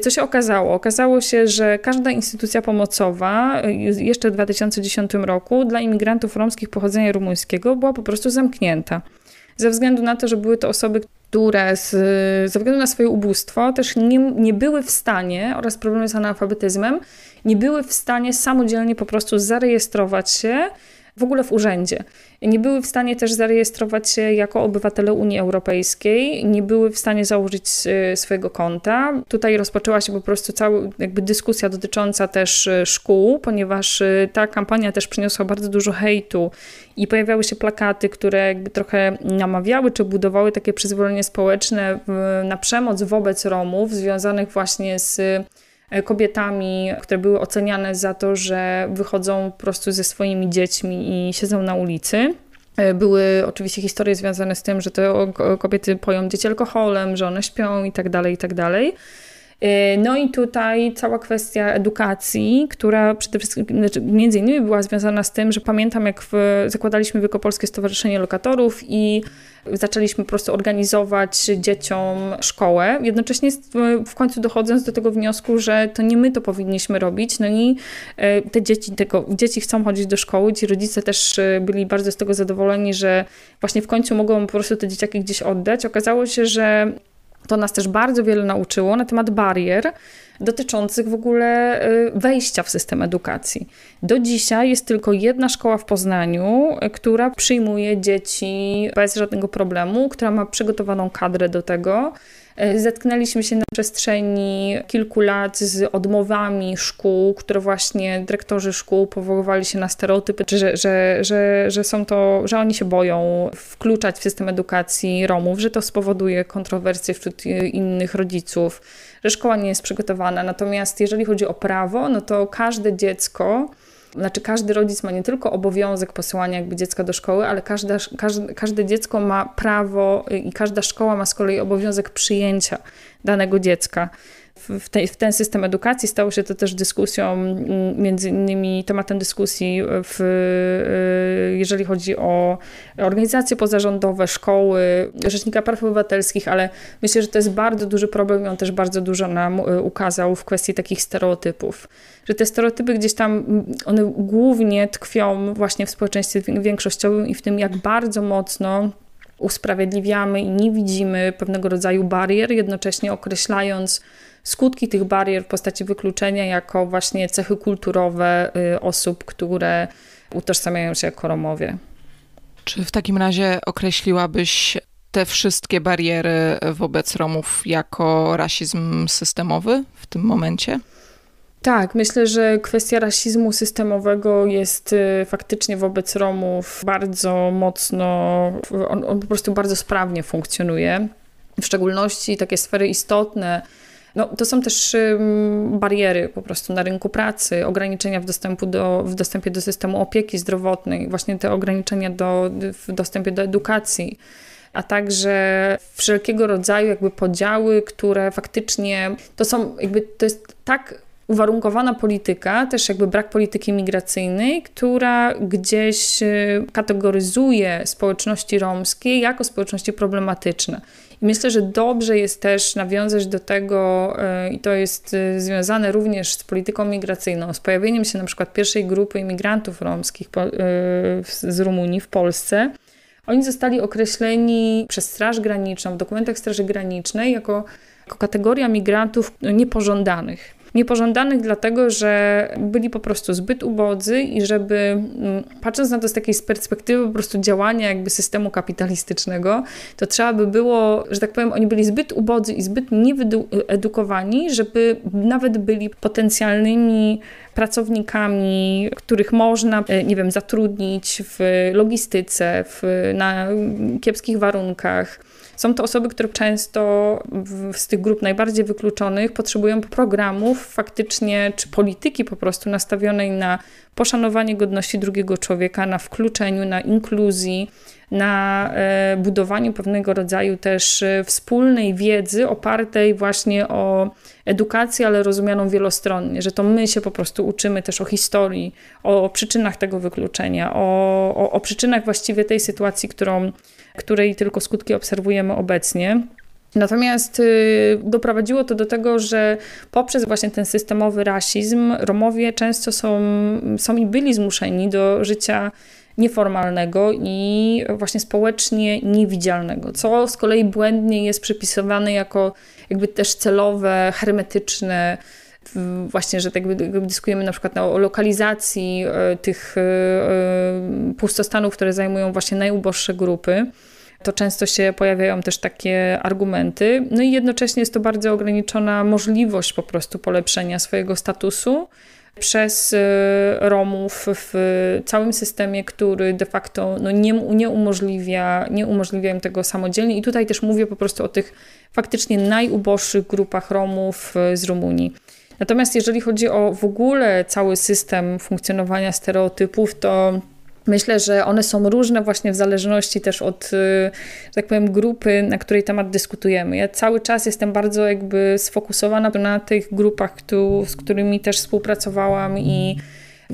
Co się okazało? Okazało się, że każda instytucja pomocowa jeszcze w 2010 roku dla imigrantów romskich pochodzenia rumuńskiego była po prostu zamknięta. Ze względu na to, że były to osoby, które z, ze względu na swoje ubóstwo też nie, nie były w stanie oraz problemy z analfabetyzmem nie były w stanie samodzielnie po prostu zarejestrować się w ogóle w urzędzie. Nie były w stanie też zarejestrować się jako obywatele Unii Europejskiej, nie były w stanie założyć y, swojego konta. Tutaj rozpoczęła się po prostu cała jakby dyskusja dotycząca też y, szkół, ponieważ y, ta kampania też przyniosła bardzo dużo hejtu i pojawiały się plakaty, które jakby trochę namawiały czy budowały takie przyzwolenie społeczne na przemoc wobec Romów związanych właśnie z E, kobietami, które były oceniane za to, że wychodzą po prostu ze swoimi dziećmi i siedzą na ulicy. E, były oczywiście historie związane z tym, że te kobiety poją dzieci alkoholem, że one śpią i tak dalej, i tak dalej. Y, no i tutaj cała kwestia edukacji, która przede wszystkim, znaczy między innymi była związana z tym, że pamiętam jak w, zakładaliśmy Wielkopolskie Stowarzyszenie Lokatorów i zaczęliśmy po prostu organizować dzieciom szkołę. Jednocześnie w końcu dochodząc do tego wniosku, że to nie my to powinniśmy robić, no i y, te dzieci, tego, dzieci chcą chodzić do szkoły, ci rodzice też y, byli bardzo z tego zadowoleni, że właśnie w końcu mogą po prostu te dzieciaki gdzieś oddać. Okazało się, że to nas też bardzo wiele nauczyło na temat barier dotyczących w ogóle y, wejścia w system edukacji. Do dzisiaj jest tylko jedna szkoła w Poznaniu, y, która przyjmuje dzieci bez żadnego problemu, która ma przygotowaną kadrę do tego. E, zetknęliśmy się na przestrzeni kilku lat z odmowami szkół, które właśnie dyrektorzy szkół powoływali się na stereotypy, że, że, że, że są to, że oni się boją wkluczać w system edukacji Romów, że to spowoduje kontrowersje wśród e, innych rodziców, że szkoła nie jest przygotowana. Natomiast jeżeli chodzi o prawo, no to każde dziecko znaczy, każdy rodzic ma nie tylko obowiązek posyłania jakby dziecka do szkoły, ale każda, każde, każde dziecko ma prawo i każda szkoła ma z kolei obowiązek przyjęcia danego dziecka w, tej, w ten system edukacji. Stało się to też dyskusją, między innymi tematem dyskusji, w, e, jeżeli chodzi o organizacje pozarządowe, szkoły, Rzecznika Praw Obywatelskich, ale myślę, że to jest bardzo duży problem i on też bardzo dużo nam e, ukazał w kwestii takich stereotypów. Że te stereotypy gdzieś tam, one głównie tkwią właśnie w społeczeństwie większościowym i w tym, jak bardzo mocno usprawiedliwiamy i nie widzimy pewnego rodzaju barier, jednocześnie określając skutki tych barier w postaci wykluczenia jako właśnie cechy kulturowe y, osób, które utożsamiają się jako Romowie. Czy w takim razie określiłabyś te wszystkie bariery wobec Romów jako rasizm systemowy w tym momencie? Tak, myślę, że kwestia rasizmu systemowego jest y, faktycznie wobec Romów bardzo mocno, on, on po prostu bardzo sprawnie funkcjonuje. W szczególności takie sfery istotne, no, to są też bariery po prostu na rynku pracy, ograniczenia w, dostępu do, w dostępie do systemu opieki zdrowotnej, właśnie te ograniczenia do, w dostępie do edukacji a także wszelkiego rodzaju jakby podziały, które faktycznie to są jakby to jest tak uwarunkowana polityka, też jakby brak polityki migracyjnej, która gdzieś y, kategoryzuje społeczności romskie jako społeczności problematyczne. I myślę, że dobrze jest też nawiązać do tego, e, i to jest e, związane również z polityką migracyjną, z pojawieniem się na przykład pierwszej grupy imigrantów romskich e, z Rumunii w Polsce. Oni zostali określeni przez Straż Graniczną, w dokumentach Straży Granicznej, jako, jako kategoria migrantów niepożądanych. Niepożądanych dlatego, że byli po prostu zbyt ubodzy i żeby, mm, patrząc na to z takiej perspektywy po prostu działania jakby systemu kapitalistycznego, to trzeba by było, że tak powiem, oni byli zbyt ubodzy i zbyt niewyedukowani, żeby nawet byli potencjalnymi pracownikami, których można, e, nie wiem, zatrudnić w logistyce, w, na kiepskich warunkach, są to osoby, które często w, z tych grup najbardziej wykluczonych potrzebują programów faktycznie, czy polityki po prostu nastawionej na poszanowanie godności drugiego człowieka, na wkluczeniu, na inkluzji, na e, budowaniu pewnego rodzaju też e, wspólnej wiedzy opartej właśnie o edukację, ale rozumianą wielostronnie, że to my się po prostu uczymy też o historii, o przyczynach tego wykluczenia, o, o, o przyczynach właściwie tej sytuacji, którą której tylko skutki obserwujemy obecnie. Natomiast y, doprowadziło to do tego, że poprzez właśnie ten systemowy rasizm Romowie często są, są i byli zmuszeni do życia nieformalnego i właśnie społecznie niewidzialnego, co z kolei błędnie jest przypisywane jako jakby też celowe, hermetyczne właśnie, że tak dyskutujemy na przykład o lokalizacji e, tych e, e, pustostanów, które zajmują właśnie najuboższe grupy, to często się pojawiają też takie argumenty. No i jednocześnie jest to bardzo ograniczona możliwość po prostu polepszenia swojego statusu przez Romów w całym systemie, który de facto no, nie, nie, umożliwia, nie umożliwia im tego samodzielnie. I tutaj też mówię po prostu o tych faktycznie najuboższych grupach Romów z Rumunii. Natomiast jeżeli chodzi o w ogóle cały system funkcjonowania stereotypów, to Myślę, że one są różne właśnie w zależności też od, y, że tak powiem, grupy, na której temat dyskutujemy. Ja cały czas jestem bardzo jakby sfokusowana na tych grupach, z którymi też współpracowałam i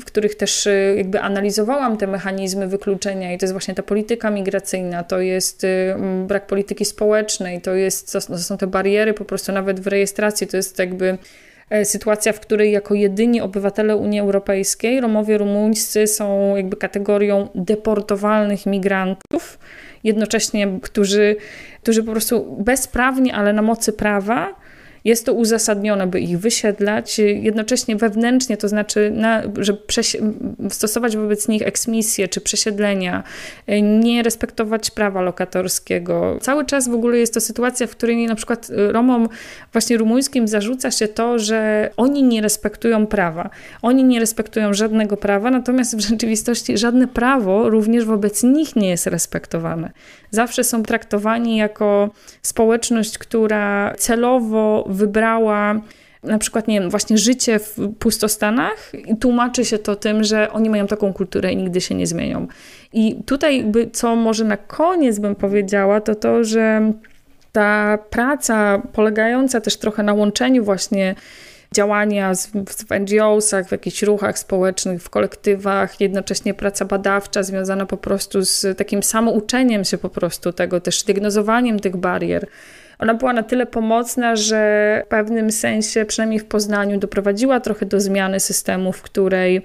w których też y, jakby analizowałam te mechanizmy wykluczenia i to jest właśnie ta polityka migracyjna, to jest y, brak polityki społecznej, to, jest, to są te bariery po prostu nawet w rejestracji, to jest jakby E, sytuacja, w której jako jedyni obywatele Unii Europejskiej Romowie rumuńscy są jakby kategorią deportowalnych migrantów, jednocześnie którzy, którzy po prostu bezprawnie, ale na mocy prawa jest to uzasadnione, by ich wysiedlać, jednocześnie wewnętrznie, to znaczy, na, że stosować wobec nich eksmisję czy przesiedlenia, nie respektować prawa lokatorskiego. Cały czas w ogóle jest to sytuacja, w której na przykład Romom właśnie rumuńskim zarzuca się to, że oni nie respektują prawa. Oni nie respektują żadnego prawa, natomiast w rzeczywistości żadne prawo również wobec nich nie jest respektowane. Zawsze są traktowani jako społeczność, która celowo wybrała na przykład, nie wiem, właśnie życie w pustostanach i tłumaczy się to tym, że oni mają taką kulturę i nigdy się nie zmienią. I tutaj by co może na koniec bym powiedziała, to to, że ta praca polegająca też trochę na łączeniu właśnie działania w, w NGO-sach, w jakichś ruchach społecznych, w kolektywach, jednocześnie praca badawcza związana po prostu z takim samouczeniem się po prostu tego, też diagnozowaniem tych barier, ona była na tyle pomocna, że w pewnym sensie, przynajmniej w Poznaniu, doprowadziła trochę do zmiany systemu, w której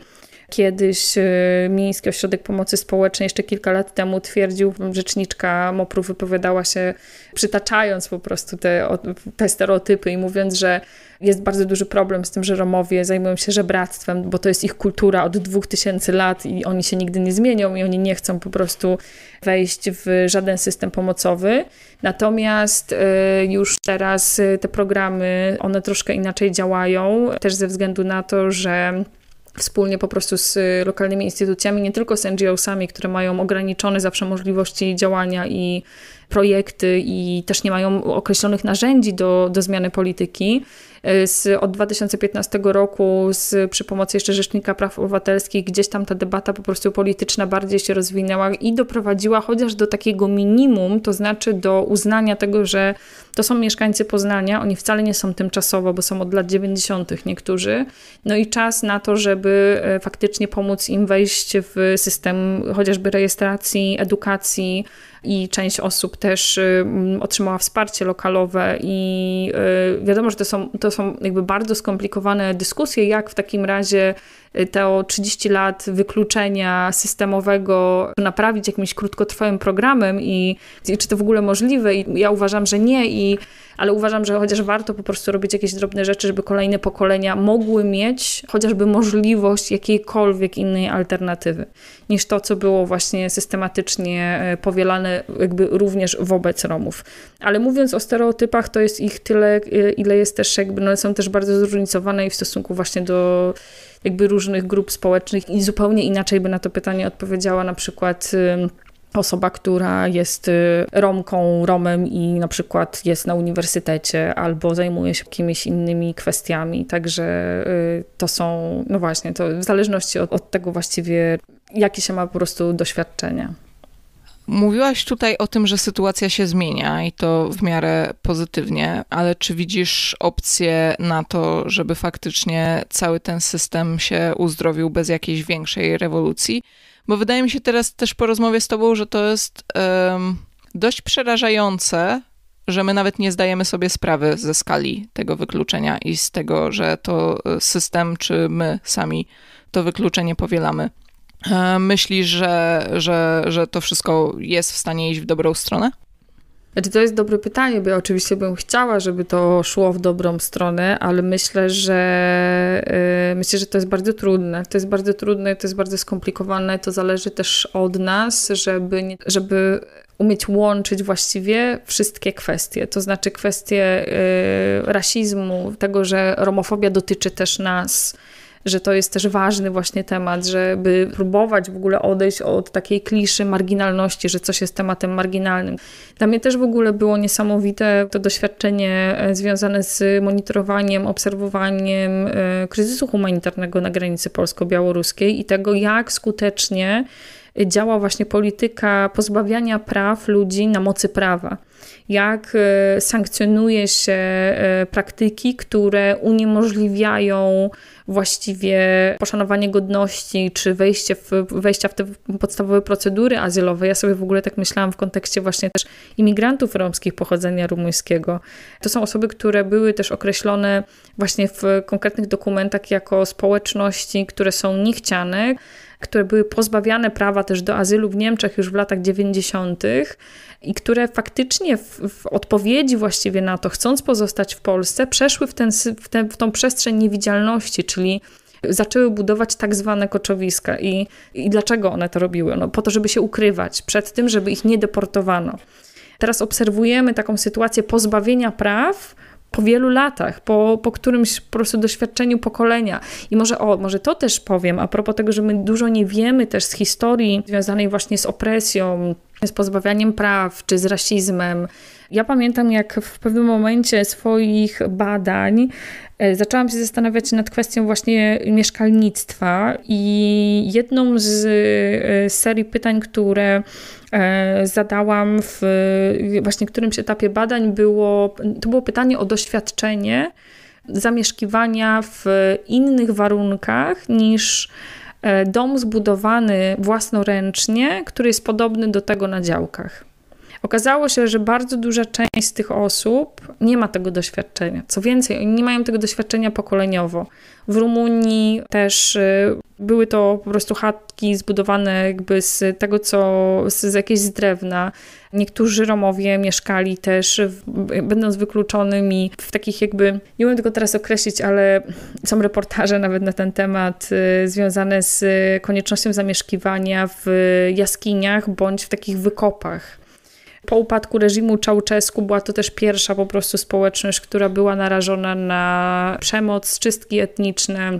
Kiedyś e, Miejski Ośrodek Pomocy Społecznej jeszcze kilka lat temu twierdził, rzeczniczka MOPR-u wypowiadała się przytaczając po prostu te, te stereotypy i mówiąc, że jest bardzo duży problem z tym, że Romowie zajmują się żebractwem, bo to jest ich kultura od 2000 lat i oni się nigdy nie zmienią i oni nie chcą po prostu wejść w żaden system pomocowy. Natomiast e, już teraz te programy, one troszkę inaczej działają, też ze względu na to, że wspólnie po prostu z y, lokalnymi instytucjami, nie tylko z NGO-sami, które mają ograniczone zawsze możliwości działania i projekty i też nie mają określonych narzędzi do, do zmiany polityki, E, z, od 2015 roku z, przy pomocy jeszcze Rzecznika Praw Obywatelskich gdzieś tam ta debata po prostu polityczna bardziej się rozwinęła i doprowadziła chociaż do takiego minimum, to znaczy do uznania tego, że to są mieszkańcy Poznania, oni wcale nie są tymczasowo, bo są od lat 90. niektórzy, no i czas na to, żeby e, faktycznie pomóc im wejść w system chociażby rejestracji, edukacji, i część osób też y, mm, otrzymała wsparcie lokalowe i y, wiadomo, że to są, to są jakby bardzo skomplikowane dyskusje, jak w takim razie y, te 30 lat wykluczenia systemowego naprawić jakimś krótkotrwałym programem i, i czy to w ogóle możliwe? I ja uważam, że nie, i, ale uważam, że chociaż warto po prostu robić jakieś drobne rzeczy, żeby kolejne pokolenia mogły mieć chociażby możliwość jakiejkolwiek innej alternatywy niż to, co było właśnie systematycznie powielane stosowane jakby również wobec Romów. Ale mówiąc o stereotypach, to jest ich tyle, ile jest też jakby, no są też bardzo zróżnicowane i w stosunku właśnie do jakby różnych grup społecznych i zupełnie inaczej by na to pytanie odpowiedziała na przykład osoba, która jest y, Romką, Romem i na przykład jest na uniwersytecie albo zajmuje się jakimiś innymi kwestiami. Także y, to są, no właśnie, to w zależności od, od tego właściwie, jakie się ma po prostu doświadczenia. Mówiłaś tutaj o tym, że sytuacja się zmienia i to w miarę pozytywnie, ale czy widzisz opcję na to, żeby faktycznie cały ten system się uzdrowił bez jakiejś większej rewolucji? Bo wydaje mi się teraz też po rozmowie z Tobą, że to jest um, dość przerażające, że my nawet nie zdajemy sobie sprawy ze skali tego wykluczenia i z tego, że to e, system czy my sami to wykluczenie powielamy. E, myślisz, że, że, że to wszystko jest w stanie iść w dobrą stronę? Znaczy, to jest dobre pytanie, bo ja oczywiście bym chciała, żeby to szło w dobrą stronę, ale myślę, że yy, myślę, że to jest bardzo trudne. To jest bardzo trudne, to jest bardzo skomplikowane. To zależy też od nas, żeby, nie, żeby umieć łączyć właściwie wszystkie kwestie, to znaczy kwestie yy, rasizmu, tego, że romofobia dotyczy też nas że to jest też ważny właśnie temat, żeby próbować w ogóle odejść od takiej kliszy marginalności, że coś jest tematem marginalnym. Dla mnie też w ogóle było niesamowite to doświadczenie e, związane z monitorowaniem, obserwowaniem e, kryzysu humanitarnego na granicy polsko-białoruskiej i tego, jak skutecznie działa właśnie polityka pozbawiania praw ludzi na mocy prawa jak e, sankcjonuje się e, praktyki, które uniemożliwiają właściwie poszanowanie godności czy wejście w, wejścia w te podstawowe procedury azylowe. Ja sobie w ogóle tak myślałam w kontekście właśnie też imigrantów romskich pochodzenia rumuńskiego. To są osoby, które były też określone właśnie w konkretnych dokumentach jako społeczności, które są niechciane które były pozbawiane prawa też do azylu w Niemczech już w latach 90. i które faktycznie w, w odpowiedzi właściwie na to, chcąc pozostać w Polsce, przeszły w, ten, w, ten, w tą przestrzeń niewidzialności, czyli zaczęły budować tak zwane koczowiska. I, I dlaczego one to robiły? No, po to, żeby się ukrywać przed tym, żeby ich nie deportowano. Teraz obserwujemy taką sytuację pozbawienia praw po wielu latach, po, po którymś po prostu doświadczeniu pokolenia. I może, o, może to też powiem, a propos tego, że my dużo nie wiemy też z historii związanej właśnie z opresją, z pozbawianiem praw, czy z rasizmem. Ja pamiętam, jak w pewnym momencie swoich badań e, zaczęłam się zastanawiać nad kwestią właśnie mieszkalnictwa i jedną z e, serii pytań, które E, zadałam w właśnie którymś etapie badań, było, to było pytanie o doświadczenie zamieszkiwania w innych warunkach niż e, dom zbudowany własnoręcznie, który jest podobny do tego na działkach. Okazało się, że bardzo duża część z tych osób nie ma tego doświadczenia. Co więcej, oni nie mają tego doświadczenia pokoleniowo. W Rumunii też y, były to po prostu chatki zbudowane jakby z tego, co z, z z drewna. Niektórzy Romowie mieszkali też, w, będąc wykluczonymi w takich jakby, nie umiem tego teraz określić, ale są reportaże nawet na ten temat y, związane z koniecznością zamieszkiwania w jaskiniach bądź w takich wykopach. Po upadku reżimu Czałczesku była to też pierwsza po prostu społeczność, która była narażona na przemoc, czystki etniczne.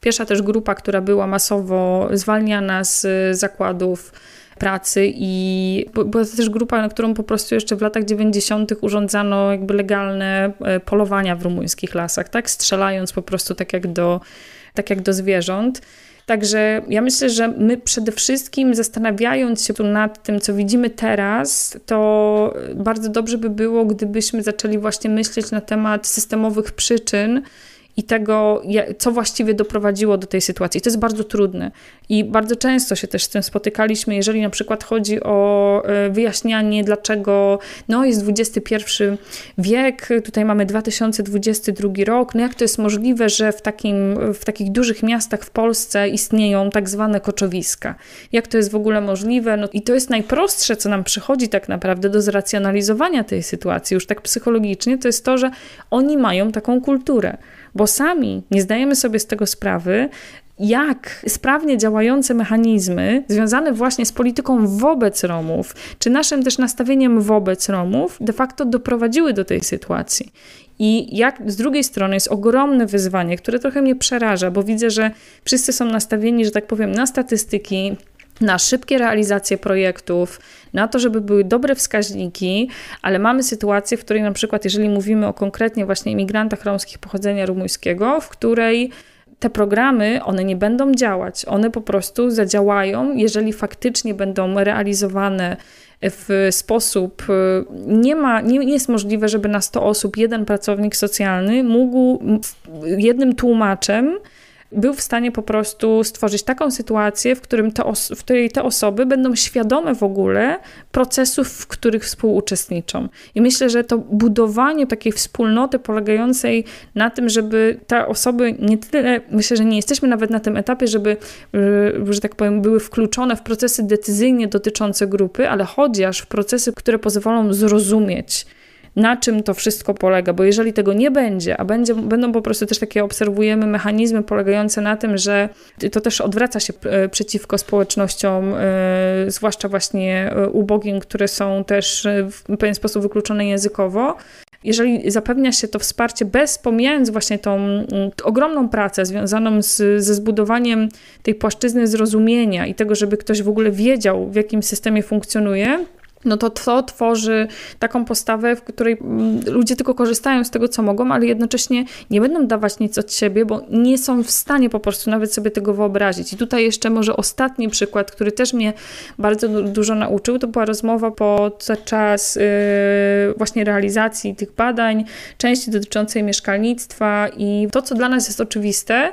Pierwsza też grupa, która była masowo zwalniana z zakładów pracy i była to też grupa, na którą po prostu jeszcze w latach 90. urządzano jakby legalne e, polowania w rumuńskich lasach, tak? Strzelając po prostu tak jak do, tak jak do zwierząt. Także ja myślę, że my przede wszystkim zastanawiając się tu nad tym, co widzimy teraz, to bardzo dobrze by było, gdybyśmy zaczęli właśnie myśleć na temat systemowych przyczyn, i tego, co właściwie doprowadziło do tej sytuacji. To jest bardzo trudne i bardzo często się też z tym spotykaliśmy, jeżeli na przykład chodzi o e, wyjaśnianie, dlaczego no jest XXI wiek, tutaj mamy 2022 rok, no jak to jest możliwe, że w, takim, w takich dużych miastach w Polsce istnieją tak zwane koczowiska. Jak to jest w ogóle możliwe? No i to jest najprostsze, co nam przychodzi tak naprawdę do zracjonalizowania tej sytuacji, już tak psychologicznie, to jest to, że oni mają taką kulturę bo sami nie zdajemy sobie z tego sprawy, jak sprawnie działające mechanizmy związane właśnie z polityką wobec Romów, czy naszym też nastawieniem wobec Romów, de facto doprowadziły do tej sytuacji. I jak z drugiej strony jest ogromne wyzwanie, które trochę mnie przeraża, bo widzę, że wszyscy są nastawieni, że tak powiem, na statystyki, na szybkie realizacje projektów, na to, żeby były dobre wskaźniki, ale mamy sytuację, w której na przykład, jeżeli mówimy o konkretnie właśnie imigrantach romskich pochodzenia rumuńskiego, w której te programy, one nie będą działać. One po prostu zadziałają, jeżeli faktycznie będą realizowane w sposób, y, nie, ma, nie, jest możliwe, żeby na 100 osób jeden pracownik socjalny mógł jednym tłumaczem był w stanie po prostu stworzyć taką sytuację, w, którym te w której te osoby będą świadome w ogóle procesów, w których współuczestniczą. I myślę, że to budowanie takiej wspólnoty polegającej na tym, żeby te osoby nie tyle, myślę, że nie jesteśmy nawet na tym etapie, żeby, e, że tak powiem, były wkluczone w procesy decyzyjnie dotyczące grupy, ale chodzi aż w procesy, które pozwolą zrozumieć, na czym to wszystko polega, bo jeżeli tego nie będzie, a będzie, będą po prostu też takie, obserwujemy mechanizmy polegające na tym, że to też odwraca się e, przeciwko społecznościom, e, zwłaszcza właśnie e, ubogim, które są też w pewien sposób wykluczone językowo, jeżeli zapewnia się to wsparcie bez, pomijając właśnie tą, ogromną pracę związaną z, ze zbudowaniem tej płaszczyzny zrozumienia i tego, żeby ktoś w ogóle wiedział, w jakim systemie funkcjonuje, no to to tworzy taką postawę, w której mm, ludzie tylko korzystają z tego, co mogą, ale jednocześnie nie będą dawać nic od siebie, bo nie są w stanie po prostu nawet sobie tego wyobrazić. I tutaj jeszcze może ostatni przykład, który też mnie bardzo dużo nauczył, to była rozmowa podczas y, właśnie realizacji tych badań, części dotyczącej mieszkalnictwa i to, co dla nas jest oczywiste,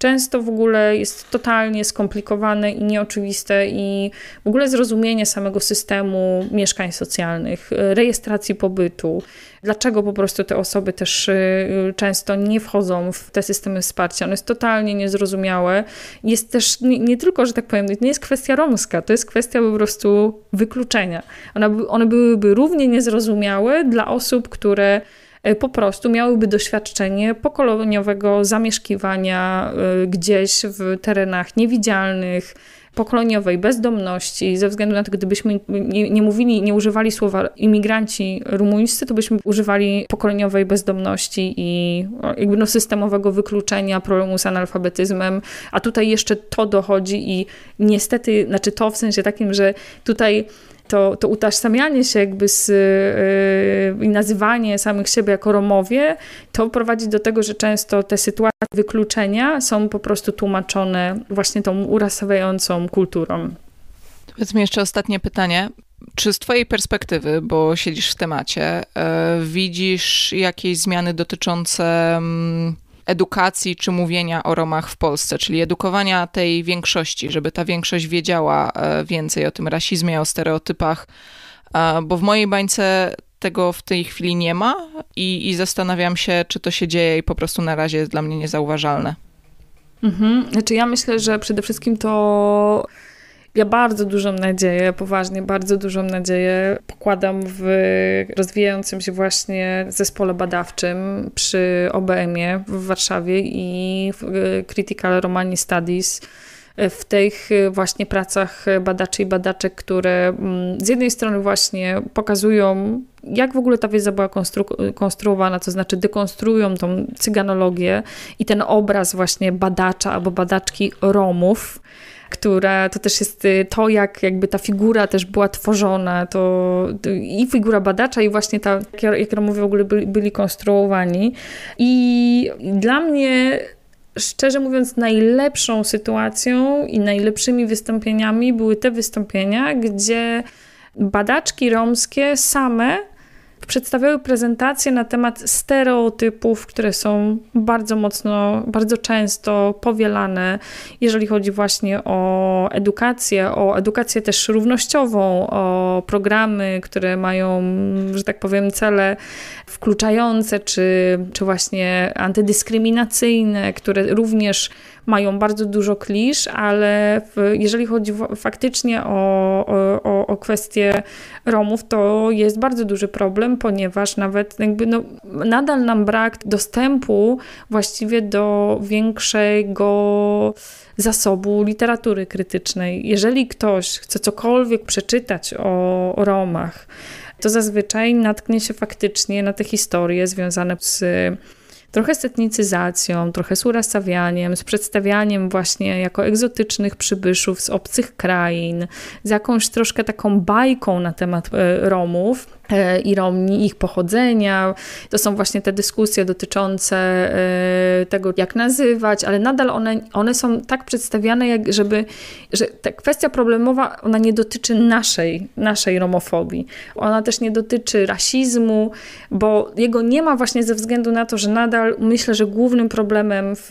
często w ogóle jest totalnie skomplikowane i nieoczywiste i w ogóle zrozumienie samego systemu mieszkań socjalnych, y, rejestracji pobytu, dlaczego po prostu te osoby też y, często nie wchodzą w te systemy wsparcia. Ono jest totalnie niezrozumiałe. Jest też nie, nie tylko, że tak powiem, to nie jest kwestia romska, to jest kwestia po prostu wykluczenia. One, one byłyby równie niezrozumiałe dla osób, które Y, po prostu miałyby doświadczenie pokoleniowego zamieszkiwania y, gdzieś w terenach niewidzialnych, pokoleniowej bezdomności, ze względu na to, gdybyśmy nie, nie, mówili, nie używali słowa imigranci rumuńscy, to byśmy używali pokoleniowej bezdomności i jakby no systemowego wykluczenia, problemu z analfabetyzmem, a tutaj jeszcze to dochodzi i niestety, znaczy to w sensie takim, że tutaj to, to utożsamianie się jakby z, yy, i nazywanie samych siebie jako Romowie, to prowadzi do tego, że często te sytuacje wykluczenia są po prostu tłumaczone właśnie tą urasawiającą kulturą. Powiedz mi jeszcze ostatnie pytanie. Czy z Twojej perspektywy, bo siedzisz w temacie, yy, widzisz jakieś zmiany dotyczące. Yy edukacji czy mówienia o Romach w Polsce, czyli edukowania tej większości, żeby ta większość wiedziała e, więcej o tym rasizmie, o stereotypach, e, bo w mojej bańce tego w tej chwili nie ma i, i zastanawiam się, czy to się dzieje i po prostu na razie jest dla mnie niezauważalne. Mhm. Znaczy ja myślę, że przede wszystkim to ja bardzo dużą nadzieję, poważnie bardzo dużą nadzieję pokładam w rozwijającym się właśnie zespole badawczym przy OBM-ie w Warszawie i w e, Critical Romani Studies e, w tych e, właśnie pracach badaczy i badaczek, które mm, z jednej strony właśnie pokazują, jak w ogóle ta wiedza była konstru- konstruowana, to znaczy dekonstruują tą cyganologię i ten obraz właśnie badacza albo badaczki Romów która to też jest y, to, jak jakby ta figura też była tworzona, to i figura badacza, i właśnie ta, jak ja mówię, w ogóle byli, byli konstruowani. I dla mnie szczerze mówiąc, najlepszą sytuacją i najlepszymi wystąpieniami były te wystąpienia, gdzie badaczki romskie same przedstawiały prezentacje na temat stereotypów, które są bardzo mocno, bardzo często powielane, jeżeli chodzi właśnie o edukację, o edukację też równościową, o programy, które mają, że tak powiem, cele wkluczające czy, czy właśnie antydyskryminacyjne, które również mają bardzo dużo klisz, ale w, jeżeli chodzi w, faktycznie o, o, o Romów, to jest bardzo duży problem, ponieważ nawet jakby no, nadal nam brak dostępu właściwie do większego zasobu literatury krytycznej. Jeżeli ktoś chce cokolwiek przeczytać o, o Romach, to zazwyczaj natknie się faktycznie na te historie związane z trochę z etnicyzacją, trochę z urasawianiem, z przedstawianiem właśnie jako egzotycznych przybyszów z obcych krain, z jakąś troszkę taką bajką na temat e, Romów i romni ich pochodzenia. To są właśnie te dyskusje dotyczące y, tego, jak nazywać, ale nadal one, one są tak przedstawiane, jak żeby, że ta kwestia problemowa, ona nie dotyczy naszej, naszej romofobii. Ona też nie dotyczy rasizmu, bo jego nie ma właśnie ze względu na to, że nadal myślę, że głównym problemem w,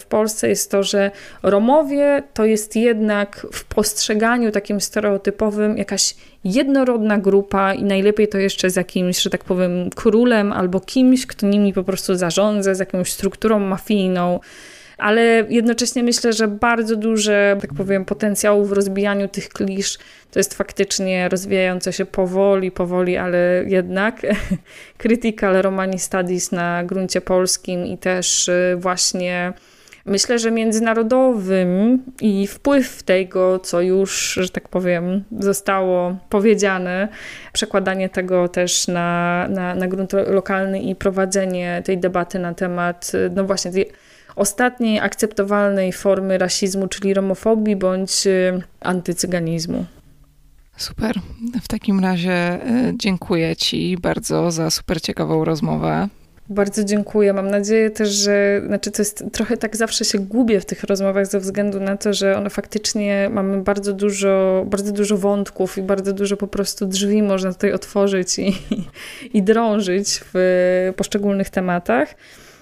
w Polsce jest to, że Romowie to jest jednak w postrzeganiu takim stereotypowym jakaś jednorodna grupa i najlepiej to jeszcze z jakimś, że tak powiem, królem albo kimś, kto nimi po prostu zarządza, z jakąś strukturą mafijną ale jednocześnie myślę, że bardzo duże tak powiem, potencjał w rozbijaniu tych klisz to jest faktycznie rozwijające się powoli, powoli, ale jednak krytyka romani studies na gruncie polskim i też y, właśnie myślę, że międzynarodowym i wpływ tego, co już, że tak powiem, zostało powiedziane, przekładanie tego też na, na, na grunt lokalny i prowadzenie tej debaty na temat, no właśnie, tej ostatniej akceptowalnej formy rasizmu, czyli romofobii bądź y, antycyganizmu. Super. W takim razie y, dziękuję Ci bardzo za super ciekawą rozmowę. Bardzo dziękuję. Mam nadzieję też, że znaczy to jest trochę tak zawsze się gubię w tych rozmowach ze względu na to, że one faktycznie mamy bardzo dużo, bardzo dużo wątków i bardzo dużo po prostu drzwi można tutaj otworzyć i, i drążyć w poszczególnych tematach.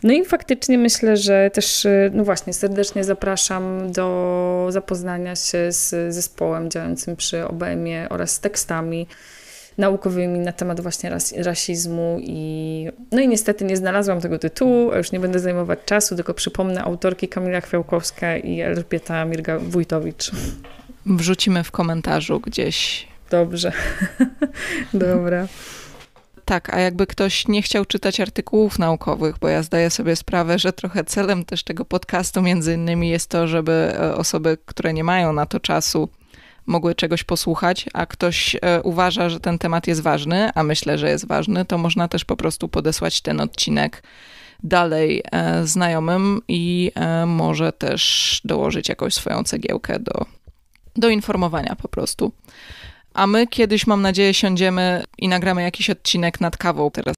No i faktycznie myślę, że też, no właśnie, serdecznie zapraszam do zapoznania się z zespołem działającym przy OBM-ie oraz z tekstami naukowymi na temat właśnie ras, rasizmu i no i niestety nie znalazłam tego tytułu, już nie będę zajmować czasu, tylko przypomnę autorki Kamila Chwiałkowska i Elżbieta Mirga Wójtowicz. Wrzucimy w komentarzu gdzieś. Dobrze. Dobra. Tak, a jakby ktoś nie chciał czytać artykułów naukowych, bo ja zdaję sobie sprawę, że trochę celem też tego podcastu między innymi jest to, żeby e, osoby, które nie mają na to czasu, mogły czegoś posłuchać, a ktoś e, uważa, że ten temat jest ważny, a myślę, że jest ważny, to można też po prostu podesłać ten odcinek dalej e, znajomym i e, może też dołożyć jakąś swoją cegiełkę do, do informowania po prostu. A my kiedyś, mam nadzieję, siądziemy i nagramy jakiś odcinek nad kawą. Teraz